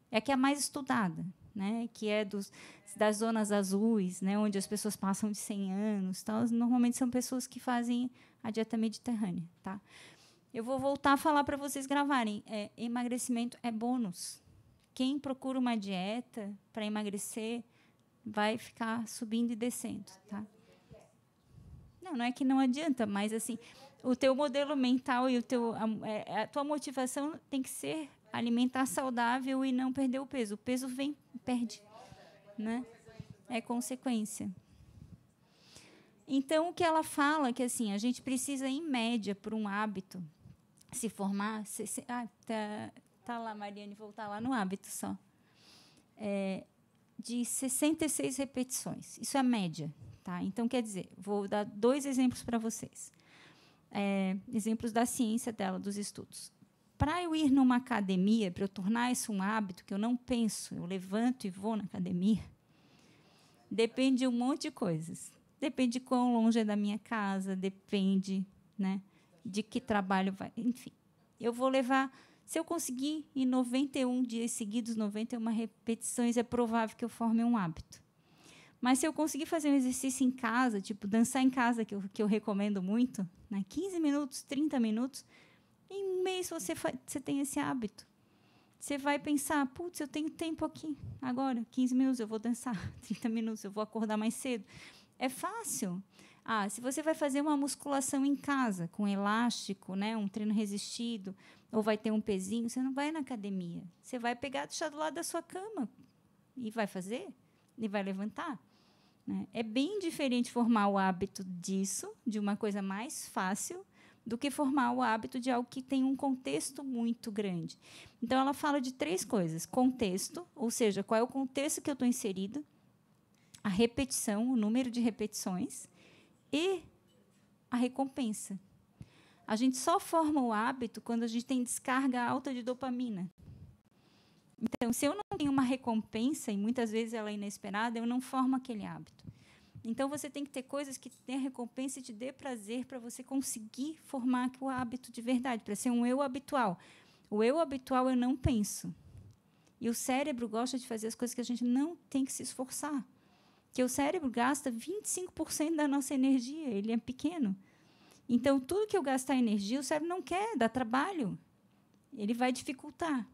É a que é a mais estudada, né? que é dos, das zonas azuis, né? onde as pessoas passam de 100 anos. Então, normalmente são pessoas que fazem a dieta mediterrânea. Tá? Eu vou voltar a falar para vocês gravarem. É, emagrecimento é bônus. Quem procura uma dieta para emagrecer vai ficar subindo e descendo. Tá? Não, não é que não adianta, mas assim, o teu modelo mental e o teu, a, é, é, a tua motivação tem que ser alimentar saudável e não perder o peso. O peso vem, perde, né? É consequência. Então, o que ela fala é que assim, a gente precisa, em média, por um hábito se formar. Se, se, ah, tá, tá lá, Mariane, voltar lá no hábito só. É, de 66 repetições. Isso é a média, Tá? Então, quer dizer, vou dar dois exemplos para vocês. É, exemplos da ciência dela, dos estudos. Para eu ir numa academia, para eu tornar isso um hábito, que eu não penso, eu levanto e vou na academia, depende de um monte de coisas. Depende de quão longe é da minha casa, depende né, de que trabalho vai. Enfim, eu vou levar. Se eu conseguir em 91 dias seguidos, 91 repetições, é provável que eu forme um hábito. Mas se eu conseguir fazer um exercício em casa, tipo dançar em casa, que eu, que eu recomendo muito, né? 15 minutos, 30 minutos, em um mês você, você tem esse hábito. Você vai pensar, putz, eu tenho tempo aqui, agora, 15 minutos eu vou dançar, 30 minutos eu vou acordar mais cedo. É fácil. Ah, se você vai fazer uma musculação em casa, com elástico, né, um treino resistido, ou vai ter um pezinho, você não vai na academia. Você vai pegar, deixar do lado da sua cama e vai fazer, e vai levantar. Né? É bem diferente formar o hábito disso, de uma coisa mais fácil, do que formar o hábito de algo que tem um contexto muito grande. Então, ela fala de três coisas: contexto, ou seja, qual é o contexto que eu estou inserido, a repetição, o número de repetições, e a recompensa. A gente só forma o hábito quando a gente tem descarga alta de dopamina. Então, se eu não tenho uma recompensa, e muitas vezes ela é inesperada, eu não formo aquele hábito. Então, você tem que ter coisas que tenham recompensa e te dê prazer para você conseguir formar o hábito de verdade, para ser um eu habitual. O eu habitual eu não penso. E o cérebro gosta de fazer as coisas que a gente não tem que se esforçar. Que o cérebro gasta 25% da nossa energia, ele é pequeno. Então, tudo que eu gastar energia, o cérebro não quer, dá trabalho. Ele vai dificultar.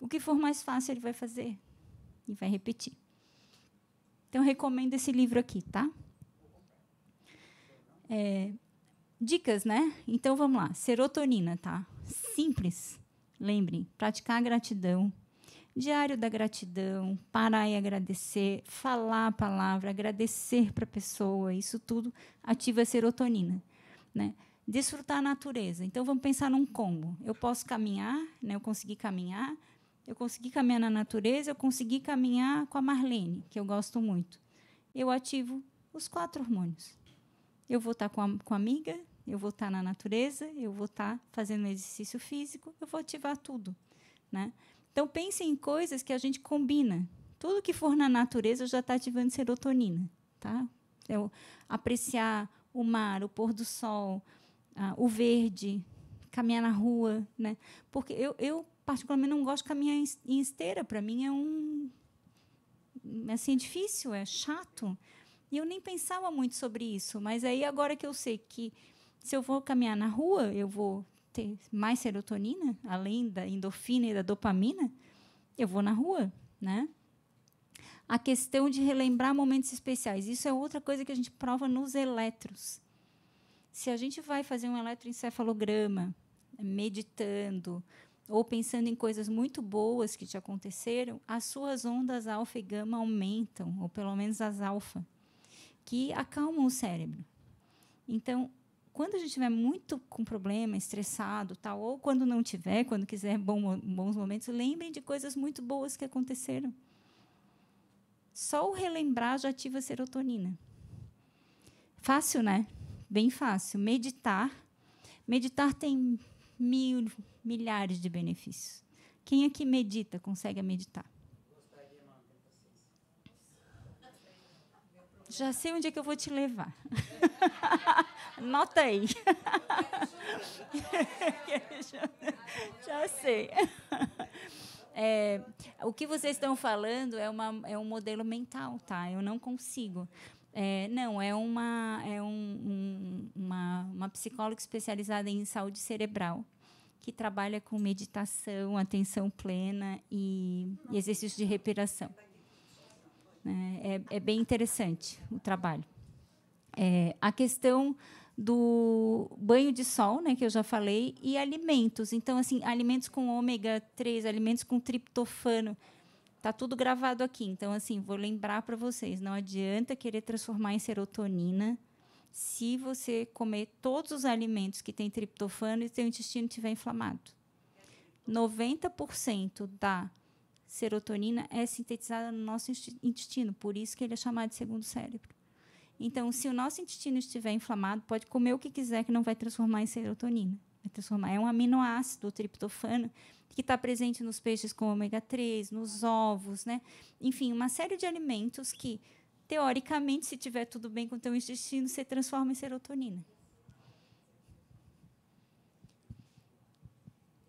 O que for mais fácil, ele vai fazer e vai repetir. Então, recomendo esse livro aqui, tá? É, dicas, né? Então, vamos lá. Serotonina, tá? Simples. Lembrem, praticar a gratidão. Diário da gratidão, parar e agradecer, falar a palavra, agradecer para a pessoa, isso tudo ativa a serotonina. Né? Desfrutar a natureza. Então, vamos pensar num combo. Eu posso caminhar, né? eu consegui caminhar, eu consegui caminhar na natureza, eu consegui caminhar com a Marlene, que eu gosto muito. Eu ativo os quatro hormônios. Eu vou estar tá com a, com a amiga, eu vou estar tá na natureza, eu vou estar tá fazendo exercício físico, eu vou ativar tudo. Né? Então, pense em coisas que a gente combina. Tudo que for na natureza já está ativando serotonina. Tá? Eu é apreciar o mar, o pôr do sol, o verde, caminhar na rua. Né? Porque eu, eu particularmente não gosto de caminhar em esteira. Para mim é um. Assim, é difícil, é chato. E eu nem pensava muito sobre isso. Mas aí, agora que eu sei que se eu vou caminhar na rua, eu vou ter mais serotonina, além da endorfina e da dopamina, eu vou na rua, né? A questão de relembrar momentos especiais. Isso é outra coisa que a gente prova nos eletros. Se a gente vai fazer um eletroencefalograma, meditando, ou pensando em coisas muito boas que te aconteceram, as suas ondas alfa e gama aumentam, ou pelo menos as alfa, que acalmam o cérebro. Então, quando a gente estiver muito com problema, estressado, tal, ou quando não tiver, quando quiser bom, bons momentos, lembrem de coisas muito boas que aconteceram. Só o relembrar já ativa a serotonina. Fácil, né? Bem fácil. Meditar. Meditar tem mil, milhares de benefícios. Quem aqui é medita, consegue meditar? Já sei onde é que eu vou te levar. Nota aí. Já sei. É, o que vocês estão falando é, uma, é um modelo mental, tá? Eu não consigo. É, não, é, uma, é um, um, uma, uma psicóloga especializada em saúde cerebral que trabalha com meditação, atenção plena e, e exercícios de respiração. Né, é, é, bem interessante o trabalho. É, a questão do banho de sol, né, que eu já falei, e alimentos. Então, assim, alimentos com ômega 3, alimentos com triptofano Tá tudo gravado aqui, então assim, vou lembrar para vocês, não adianta querer transformar em serotonina se você comer todos os alimentos que têm triptofano e seu intestino estiver inflamado. 90% da serotonina é sintetizada no nosso intestino, por isso que ele é chamado de segundo cérebro. Então, se o nosso intestino estiver inflamado, pode comer o que quiser que não vai transformar em serotonina. Vai transformar é um aminoácido, o triptofano, que está presente nos peixes com ômega 3, nos ovos, né? Enfim, uma série de alimentos que, teoricamente, se tiver tudo bem com o teu intestino, se transforma em serotonina.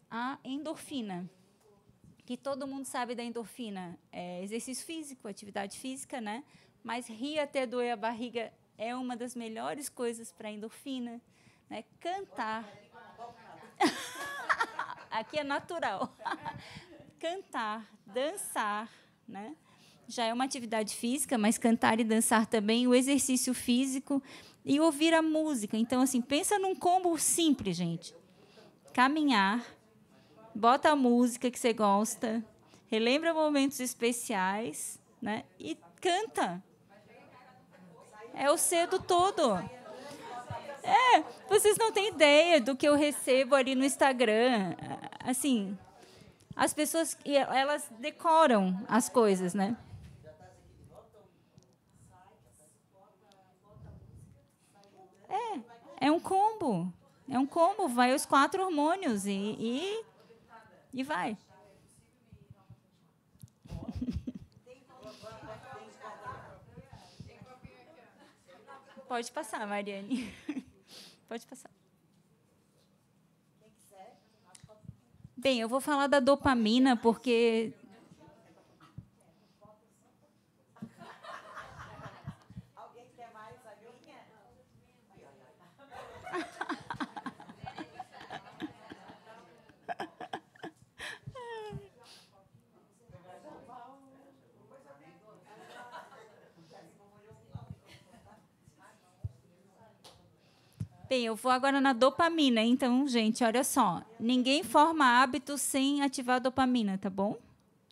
A endorfina, que todo mundo sabe da endorfina, é exercício físico, atividade física, né? Mas rir até doer a barriga é uma das melhores coisas para a endorfina, né? Cantar aqui é natural. Cantar, dançar, né? Já é uma atividade física, mas cantar e dançar também, o exercício físico e ouvir a música. Então, assim, pensa num combo simples, gente. Caminhar, bota a música que você gosta, relembra momentos especiais, né? E canta. É o cedo todo. É, vocês não têm ideia do que eu recebo ali no Instagram. Assim, as pessoas, elas decoram as coisas, né? É, é um combo. É um combo, vai os quatro hormônios e, e, e vai. Pode passar, Mariane. Pode passar. Bem, eu vou falar da dopamina porque Bem, eu vou agora na dopamina. Então, gente, olha só. Ninguém forma hábito sem ativar a dopamina, tá bom?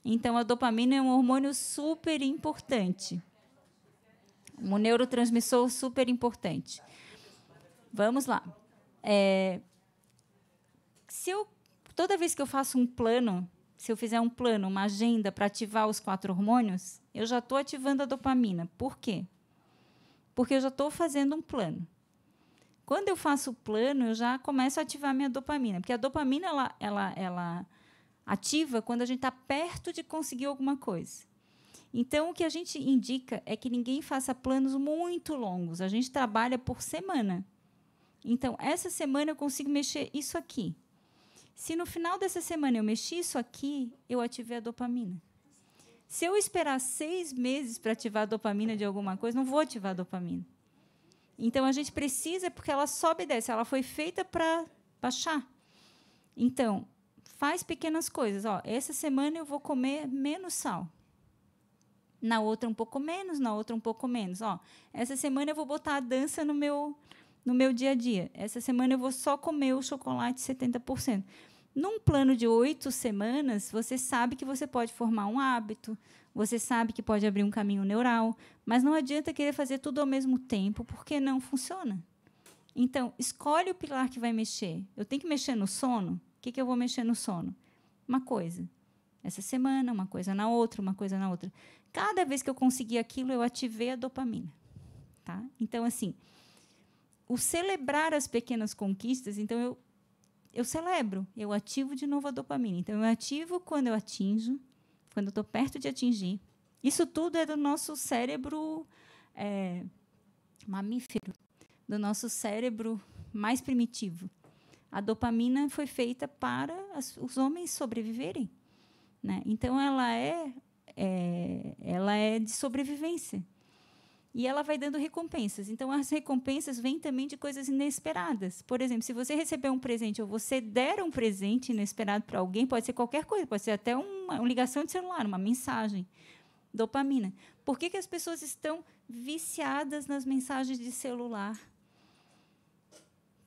Então, a dopamina é um hormônio super importante. Um neurotransmissor super importante. Vamos lá. É, se eu, toda vez que eu faço um plano, se eu fizer um plano, uma agenda para ativar os quatro hormônios, eu já estou ativando a dopamina. Por quê? Porque eu já estou fazendo um plano. Quando eu faço o plano, eu já começo a ativar minha dopamina, porque a dopamina ela, ela, ela ativa quando a gente está perto de conseguir alguma coisa. Então, o que a gente indica é que ninguém faça planos muito longos. A gente trabalha por semana. Então, essa semana eu consigo mexer isso aqui. Se no final dessa semana eu mexi isso aqui, eu ativei a dopamina. Se eu esperar seis meses para ativar a dopamina de alguma coisa, não vou ativar a dopamina. Então a gente precisa, porque ela sobe e desce, ela foi feita para baixar. Então, faz pequenas coisas. Ó, essa semana eu vou comer menos sal. Na outra um pouco menos, na outra um pouco menos. Ó, essa semana eu vou botar a dança no meu no meu dia a dia. Essa semana eu vou só comer o chocolate 70%. Num plano de oito semanas, você sabe que você pode formar um hábito, você sabe que pode abrir um caminho neural, mas não adianta querer fazer tudo ao mesmo tempo, porque não funciona. Então, escolhe o pilar que vai mexer. Eu tenho que mexer no sono? O que, que eu vou mexer no sono? Uma coisa. Essa semana, uma coisa na outra, uma coisa na outra. Cada vez que eu consegui aquilo, eu ativei a dopamina. Tá? Então, assim, o celebrar as pequenas conquistas, então eu, eu celebro, eu ativo de novo a dopamina. Então, eu ativo quando eu atinjo, quando eu estou perto de atingir. Isso tudo é do nosso cérebro é, mamífero, do nosso cérebro mais primitivo. A dopamina foi feita para as, os homens sobreviverem. Né? Então, ela é, é, ela é de sobrevivência e ela vai dando recompensas. Então, as recompensas vêm também de coisas inesperadas. Por exemplo, se você receber um presente ou você der um presente inesperado para alguém, pode ser qualquer coisa, pode ser até uma, uma ligação de celular, uma mensagem. Dopamina. Por que, que as pessoas estão viciadas nas mensagens de celular?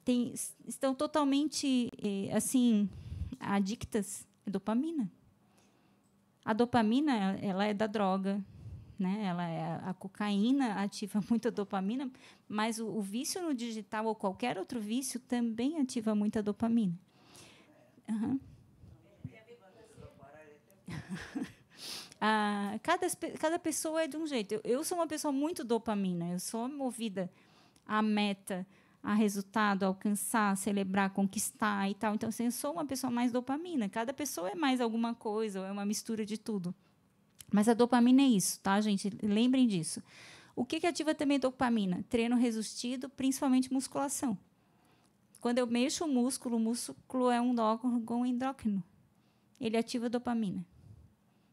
Tem, estão totalmente eh, assim adictas à é dopamina. A dopamina ela é da droga, né? Ela é, a cocaína ativa muita dopamina, mas o, o, vício no digital ou qualquer outro vício também ativa muita dopamina. Uhum. ah, cada, cada pessoa é de um jeito. Eu, eu sou uma pessoa muito dopamina, eu sou movida à meta, a resultado, alcançar, celebrar, conquistar e tal. Então, assim, eu sou uma pessoa mais dopamina. Cada pessoa é mais alguma coisa, ou é uma mistura de tudo. Mas a dopamina é isso, tá, gente? Lembrem disso. O que, que ativa também a dopamina? Treino resistido, principalmente musculação. Quando eu mexo o músculo, o músculo é um órgão endócrino. Ele ativa dopamina.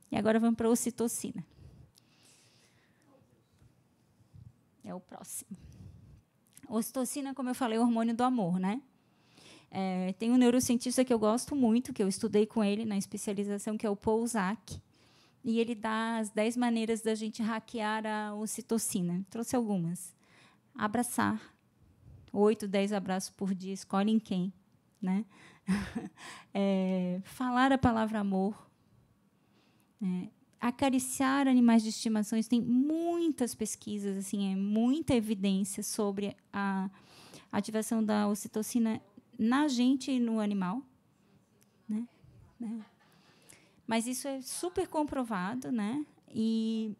E agora vamos para a ocitocina. É o próximo. Ocitocina, como eu falei, é o hormônio do amor, né? É, tem um neurocientista que eu gosto muito, que eu estudei com ele na especialização, que é o Paul e ele dá as 10 maneiras da gente hackear a ocitocina. Trouxe algumas. Abraçar. 8, 10 abraços por dia, escolhe em quem. Né? é, falar a palavra amor. É, acariciar animais de estimação isso tem muitas pesquisas assim é muita evidência sobre a ativação da ocitocina na gente e no animal né? né? Mas isso é super comprovado, né? E,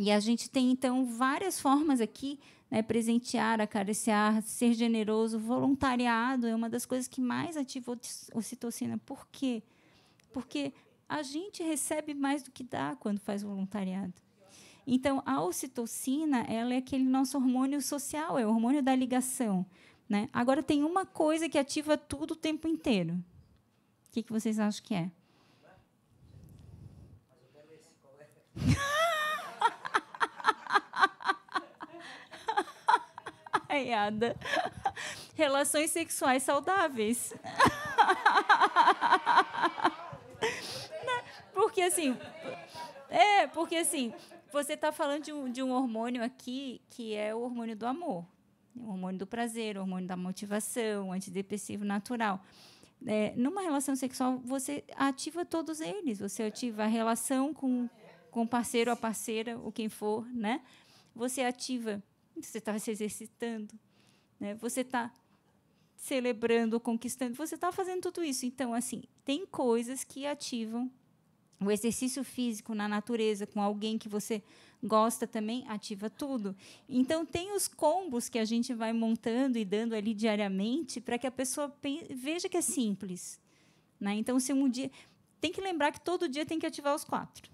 e a gente tem, então, várias formas aqui, né? Presentear, acariciar, ser generoso, voluntariado é uma das coisas que mais ativa oxitocina. Por quê? Porque a gente recebe mais do que dá quando faz voluntariado. Então, a ocitocina ela é aquele nosso hormônio social, é o hormônio da ligação. Né? Agora, tem uma coisa que ativa tudo o tempo inteiro. O que, que vocês acham que é? Ai, Ada. Relações sexuais saudáveis. porque assim. É, porque assim, você está falando de um, de um hormônio aqui que é o hormônio do amor. O hormônio do prazer, o hormônio da motivação, antidepressivo natural. É, numa relação sexual, você ativa todos eles. Você ativa a relação com com parceiro a parceira, ou quem for, né? Você é ativa, você está se exercitando, né? Você está celebrando, conquistando, você está fazendo tudo isso. Então, assim, tem coisas que ativam o exercício físico na natureza com alguém que você gosta também ativa tudo. Então tem os combos que a gente vai montando e dando ali diariamente para que a pessoa veja que é simples, né? Então se um dia tem que lembrar que todo dia tem que ativar os quatro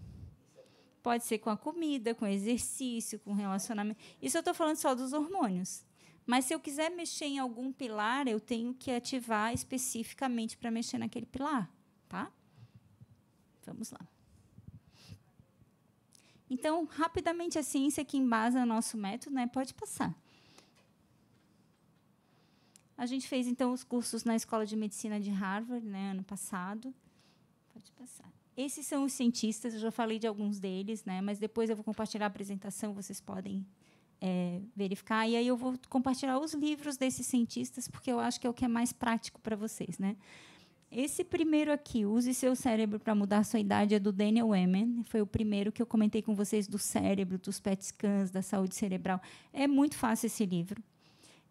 pode ser com a comida, com exercício, com relacionamento. Isso eu estou falando só dos hormônios. Mas se eu quiser mexer em algum pilar, eu tenho que ativar especificamente para mexer naquele pilar, tá? Vamos lá. Então, rapidamente a ciência que embasa nosso método, né? Pode passar. A gente fez então os cursos na Escola de Medicina de Harvard, né, ano passado. Pode passar. Esses são os cientistas, eu já falei de alguns deles, né? mas depois eu vou compartilhar a apresentação, vocês podem é, verificar. E aí eu vou compartilhar os livros desses cientistas, porque eu acho que é o que é mais prático para vocês. Né? Esse primeiro aqui, Use Seu Cérebro para Mudar Sua Idade, é do Daniel Wemen. Foi o primeiro que eu comentei com vocês do cérebro, dos PET scans, da saúde cerebral. É muito fácil esse livro.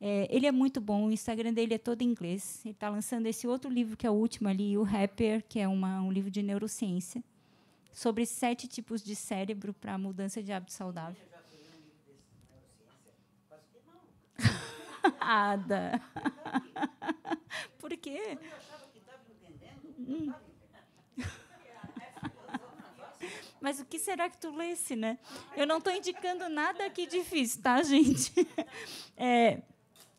É, ele é muito bom, o Instagram dele é todo em inglês. Ele está lançando esse outro livro, que é o último ali, O Rapper, que é uma, um livro de neurociência, sobre sete tipos de cérebro para mudança de hábito saudável. Ada. Por quê? Quando eu achava que estava entendendo, hum. Mas o que será que tu lesse, né? Eu não estou indicando nada aqui difícil, tá, gente? É,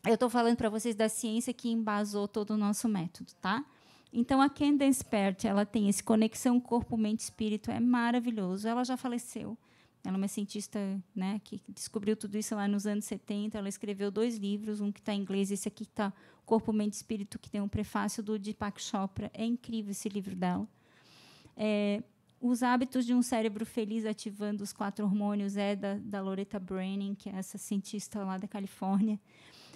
eu estou falando para vocês da ciência que embasou todo o nosso método, tá? Então a Candace Expert, ela tem esse conexão corpo, mente, espírito, é maravilhoso. Ela já faleceu. Ela é uma cientista, né, que descobriu tudo isso lá nos anos 70. Ela escreveu dois livros, um que está em inglês, esse aqui está Corpo, Mente, Espírito, que tem um prefácio do Deepak Chopra. É incrível esse livro dela. É, os hábitos de um cérebro feliz ativando os quatro hormônios é da, da Loretta Braining, que é essa cientista lá da Califórnia.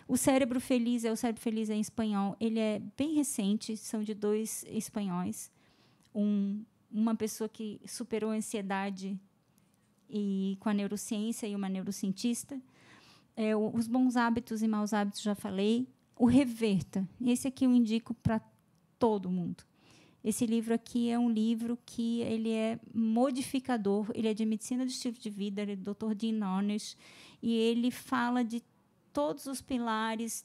O Cérebro Feliz é o Cérebro Feliz é em espanhol. Ele é bem recente, são de dois espanhóis. Um, uma pessoa que superou a ansiedade e com a neurociência e uma neurocientista. É, os bons hábitos e maus hábitos já falei. O Reverta. Esse aqui eu indico para todo mundo. Esse livro aqui é um livro que ele é modificador, ele é de medicina do estilo de vida, ele é do Dr. Dean Nornes, e ele fala de todos os pilares,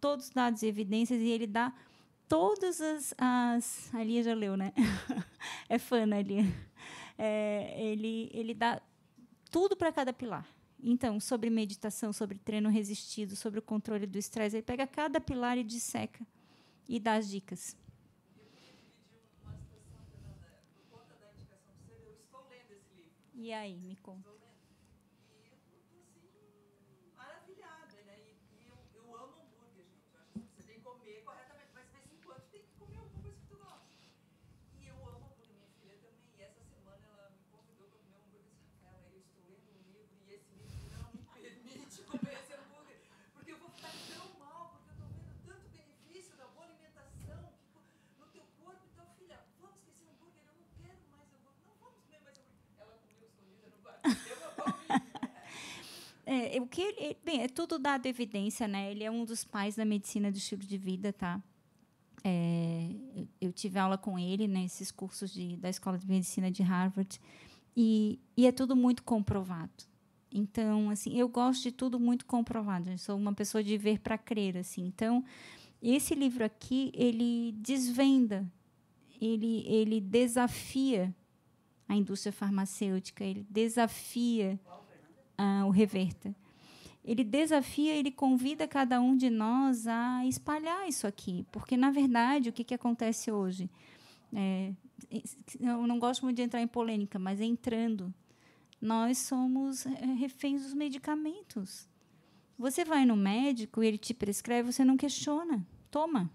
todos os dados e evidências, e ele dá todas as. as a Lia já leu, né? é fã, né, Lia? É, ele, ele dá tudo para cada pilar. Então, sobre meditação, sobre treino resistido, sobre o controle do estresse, ele pega cada pilar e disseca e dá as dicas. E aí, me conta. É, é, o que ele, é, bem, é tudo dado evidência, né? Ele é um dos pais da medicina do estilo de vida, tá? É, eu tive aula com ele nesses né, cursos de, da Escola de Medicina de Harvard e, e, é tudo muito comprovado. Então, assim, eu gosto de tudo muito comprovado. Eu sou uma pessoa de ver para crer, assim. Então, esse livro aqui ele desvenda, ele ele desafia a indústria farmacêutica, ele desafia ah, o Reverta. Ele desafia, ele convida cada um de nós a espalhar isso aqui, porque, na verdade, o que, que acontece hoje? É, eu não gosto muito de entrar em polêmica, mas entrando, nós somos é, reféns dos medicamentos. Você vai no médico, e ele te prescreve, você não questiona, toma.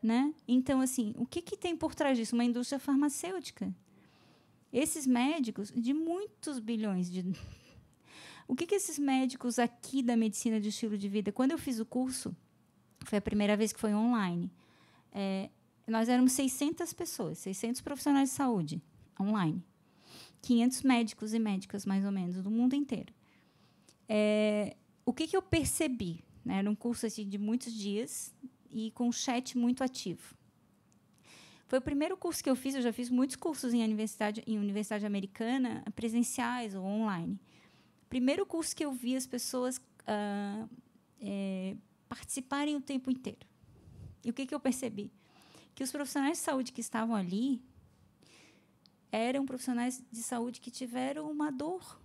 Né? Então, assim, o que, que tem por trás disso? Uma indústria farmacêutica. Esses médicos, de muitos bilhões de o que, que esses médicos aqui da medicina de estilo de vida, quando eu fiz o curso, foi a primeira vez que foi online, é, nós éramos 600 pessoas, 600 profissionais de saúde online. 500 médicos e médicas, mais ou menos, do mundo inteiro. É, o que, que eu percebi? Né? Era um curso assim, de muitos dias e com um chat muito ativo. Foi o primeiro curso que eu fiz, eu já fiz muitos cursos em universidade, em universidade americana, presenciais ou online primeiro curso que eu vi as pessoas ah, é, participarem o tempo inteiro. E o que, que eu percebi? Que os profissionais de saúde que estavam ali eram profissionais de saúde que tiveram uma dor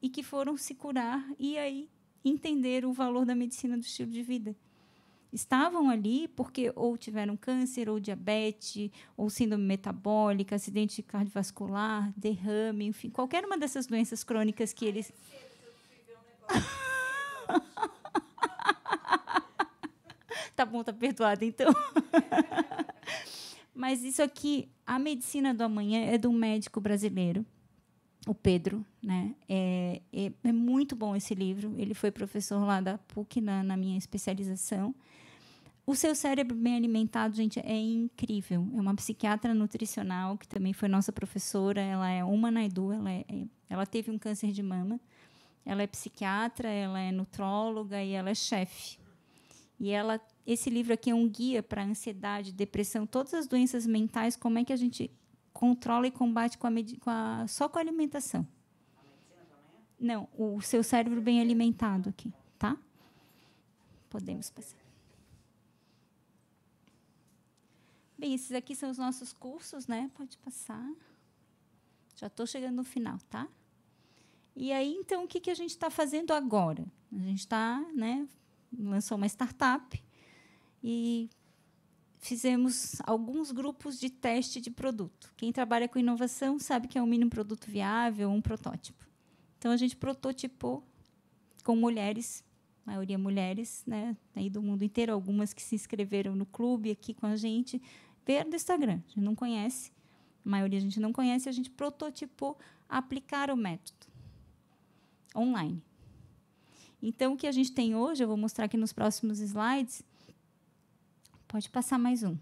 e que foram se curar e aí entender o valor da medicina do estilo de vida estavam ali porque ou tiveram câncer, ou diabetes, ou síndrome metabólica, acidente cardiovascular, derrame, enfim, qualquer uma dessas doenças crônicas que eles. tá bom, tá perdoado, então. Mas isso aqui, a medicina do amanhã é de um médico brasileiro, o Pedro, né? É, é, é muito bom esse livro. Ele foi professor lá da PUC na, na minha especialização. O seu cérebro bem alimentado, gente, é incrível. É uma psiquiatra nutricional que também foi nossa professora. Ela é uma Naidu, ela, é, é, ela teve um câncer de mama. Ela é psiquiatra, ela é nutróloga e ela é chefe. E ela, esse livro aqui é um guia para ansiedade, depressão, todas as doenças mentais, como é que a gente controla e combate com a, com a só com a alimentação. A Não, o seu cérebro bem alimentado aqui, tá? Podemos passar. Bem, esses aqui são os nossos cursos, né? Pode passar. Já estou chegando no final, tá? E aí, então, o que, que a gente está fazendo agora? A gente está, né? Lançou uma startup e fizemos alguns grupos de teste de produto. Quem trabalha com inovação sabe que é um mínimo produto viável, um protótipo. Então, a gente prototipou com mulheres maioria mulheres, né, aí do mundo inteiro, algumas que se inscreveram no clube aqui com a gente, ver do Instagram. A gente não conhece, a maioria a gente não conhece, a gente prototipou aplicar o método online. Então, o que a gente tem hoje, eu vou mostrar aqui nos próximos slides. Pode passar mais um.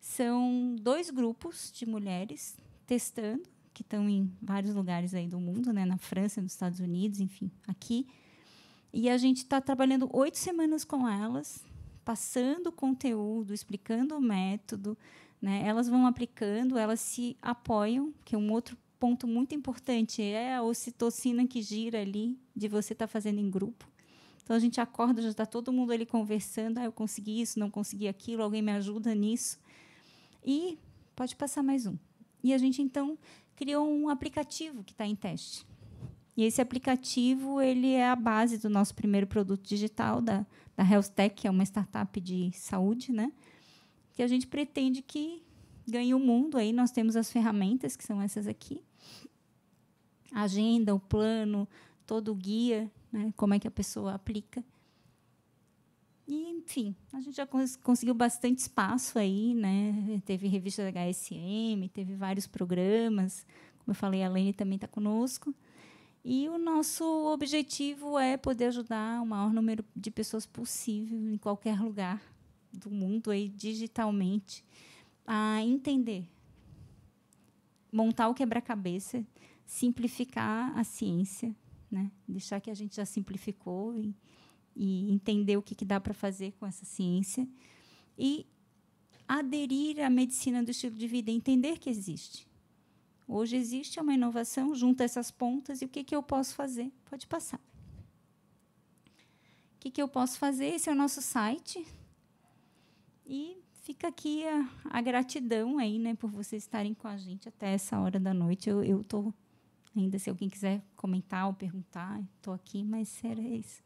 São dois grupos de mulheres testando, que estão em vários lugares aí do mundo, né, na França, nos Estados Unidos, enfim, aqui e a gente está trabalhando oito semanas com elas, passando o conteúdo, explicando o método. Né? Elas vão aplicando, elas se apoiam, que é um outro ponto muito importante, é a ocitocina que gira ali, de você estar tá fazendo em grupo. Então a gente acorda, já está todo mundo ali conversando, ah, eu consegui isso, não consegui aquilo, alguém me ajuda nisso. E pode passar mais um. E a gente então criou um aplicativo que está em teste. E esse aplicativo ele é a base do nosso primeiro produto digital da, da HealthTech, que é uma startup de saúde, né? Que a gente pretende que ganhe o mundo. Aí nós temos as ferramentas, que são essas aqui. A agenda, o plano, todo o guia, né? como é que a pessoa aplica. E, enfim, a gente já cons conseguiu bastante espaço aí, né? Teve revista da HSM, teve vários programas. Como eu falei, a Lene também está conosco. E o nosso objetivo é poder ajudar o maior número de pessoas possível em qualquer lugar do mundo aí digitalmente a entender, montar o quebra-cabeça, simplificar a ciência, né? Deixar que a gente já simplificou e, e entender o que, que dá para fazer com essa ciência e aderir à medicina do estilo de vida, entender que existe Hoje existe uma inovação, junta essas pontas e o que, que eu posso fazer? Pode passar. O que, que eu posso fazer? Esse é o nosso site. E fica aqui a, a gratidão aí, né, por vocês estarem com a gente até essa hora da noite. Eu estou, ainda se alguém quiser comentar ou perguntar, estou aqui, mas era isso.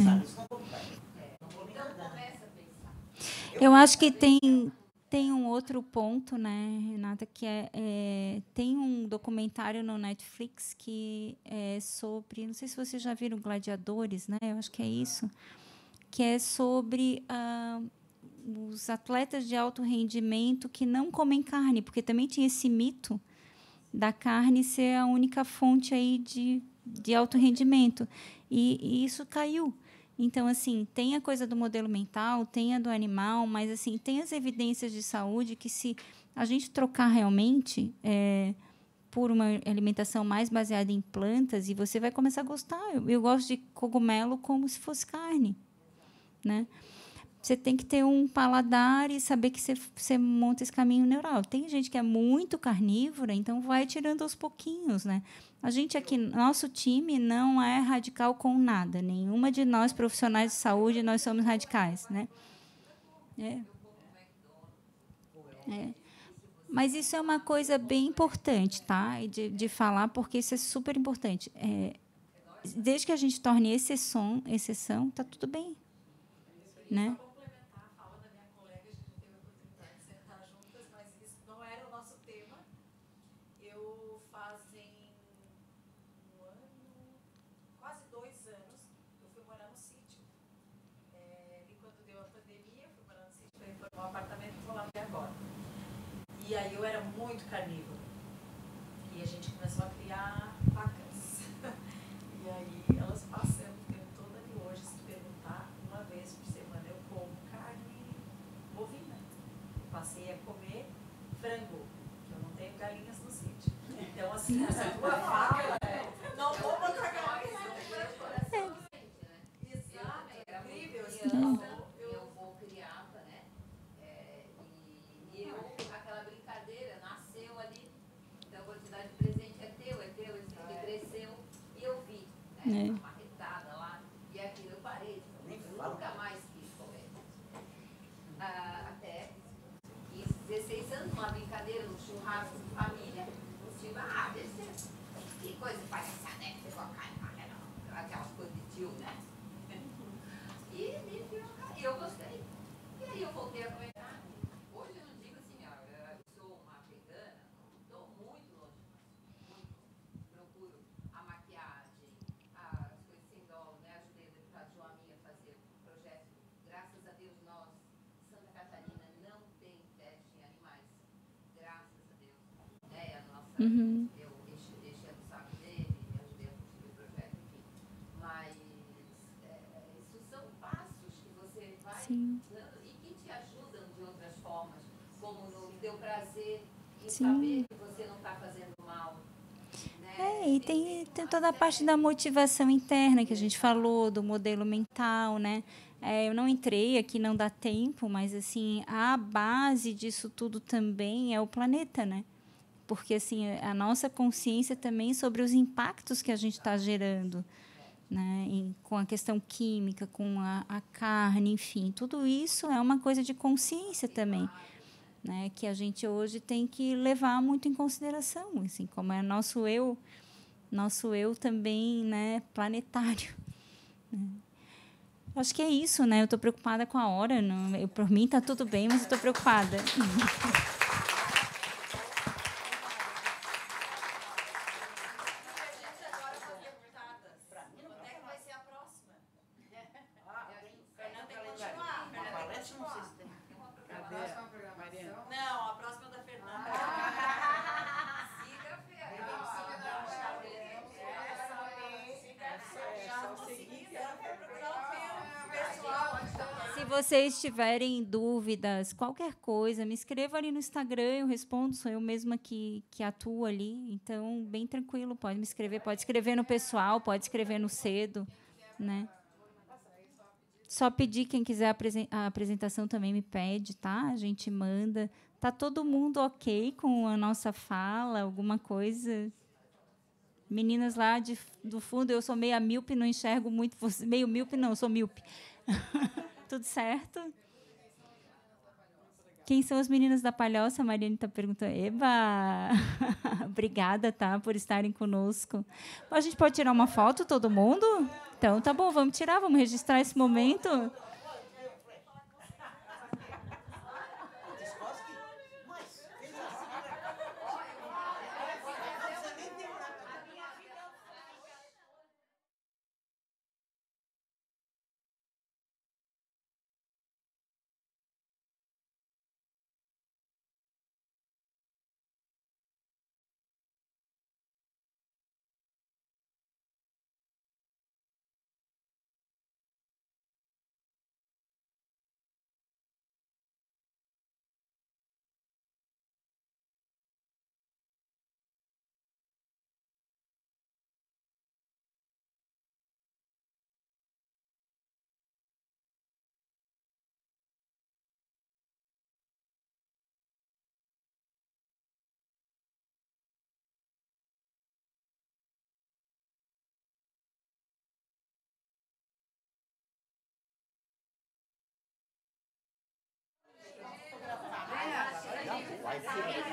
É. Eu acho que tem, tem um outro ponto, né, Renata, que é, é tem um documentário no Netflix que é sobre, não sei se vocês já viram Gladiadores, né? Eu acho que é isso, que é sobre ah, os atletas de alto rendimento que não comem carne, porque também tinha esse mito da carne ser a única fonte aí de, de alto rendimento e, e isso caiu. Então, assim, tem a coisa do modelo mental, tem a do animal, mas, assim, tem as evidências de saúde que, se a gente trocar realmente é, por uma alimentação mais baseada em plantas, e você vai começar a gostar. Eu, eu gosto de cogumelo como se fosse carne, né? você tem que ter um paladar e saber que você, você, monta esse caminho neural. Tem gente que é muito carnívora, então vai tirando aos pouquinhos, né? A gente aqui, nosso time não é radical com nada. Nenhuma de nós profissionais de saúde nós somos radicais, né? É. É. Mas isso é uma coisa bem importante, tá? E de, de falar, porque isso é super importante. É, desde que a gente torne exceção, exceção, tá tudo bem, né? carnívoro. E a gente começou a criar vacas. e aí elas passam o tempo todo ali hoje, se perguntar, uma vez por semana eu como carne bovina. Passei a comer frango, que eu não tenho galinhas no sítio. Então, assim, essa tua fala, é é. não vou botar galinhas no frango. É. Exato, incrível. Assim, Yeah. Uhum. Eu o saco dele, o enfim. Mas é, isso são passos que você vai Sim. e que te ajudam de outras formas, como no prazer Sim. saber que você não está fazendo mal. Né? É, e tem, tem toda a parte da motivação interna que a gente falou, do modelo mental, né? É, eu não entrei aqui, não dá tempo, mas assim, a base disso tudo também é o planeta, né? porque assim a nossa consciência também sobre os impactos que a gente está gerando, né? E com a questão química, com a, a, carne, enfim, tudo isso é uma coisa de consciência também, né? Que a gente hoje tem que levar muito em consideração, assim, como é nosso eu, nosso eu também, né? Planetário. Né? Acho que é isso, né? Eu estou preocupada com a hora. Não, eu, por mim, está tudo bem, mas estou preocupada. vocês tiverem dúvidas, qualquer coisa, me escreva ali no Instagram, eu respondo, sou eu mesma que, que atuo ali. Então, bem tranquilo, pode me escrever, pode escrever no pessoal, pode escrever no cedo, né? Só pedir quem quiser a apresentação também me pede, tá? A gente manda. Tá todo mundo ok com a nossa fala, alguma coisa? Meninas lá de, do fundo, eu sou meia míope, não enxergo muito, meio míope não, sou míope. tudo certo? Quem são as meninas da palhoça? A Mariane está perguntando. Eba! Obrigada, tá? Por estarem conosco. A gente pode tirar uma foto, todo mundo? Então, tá bom, vamos tirar, vamos registrar esse momento. I see.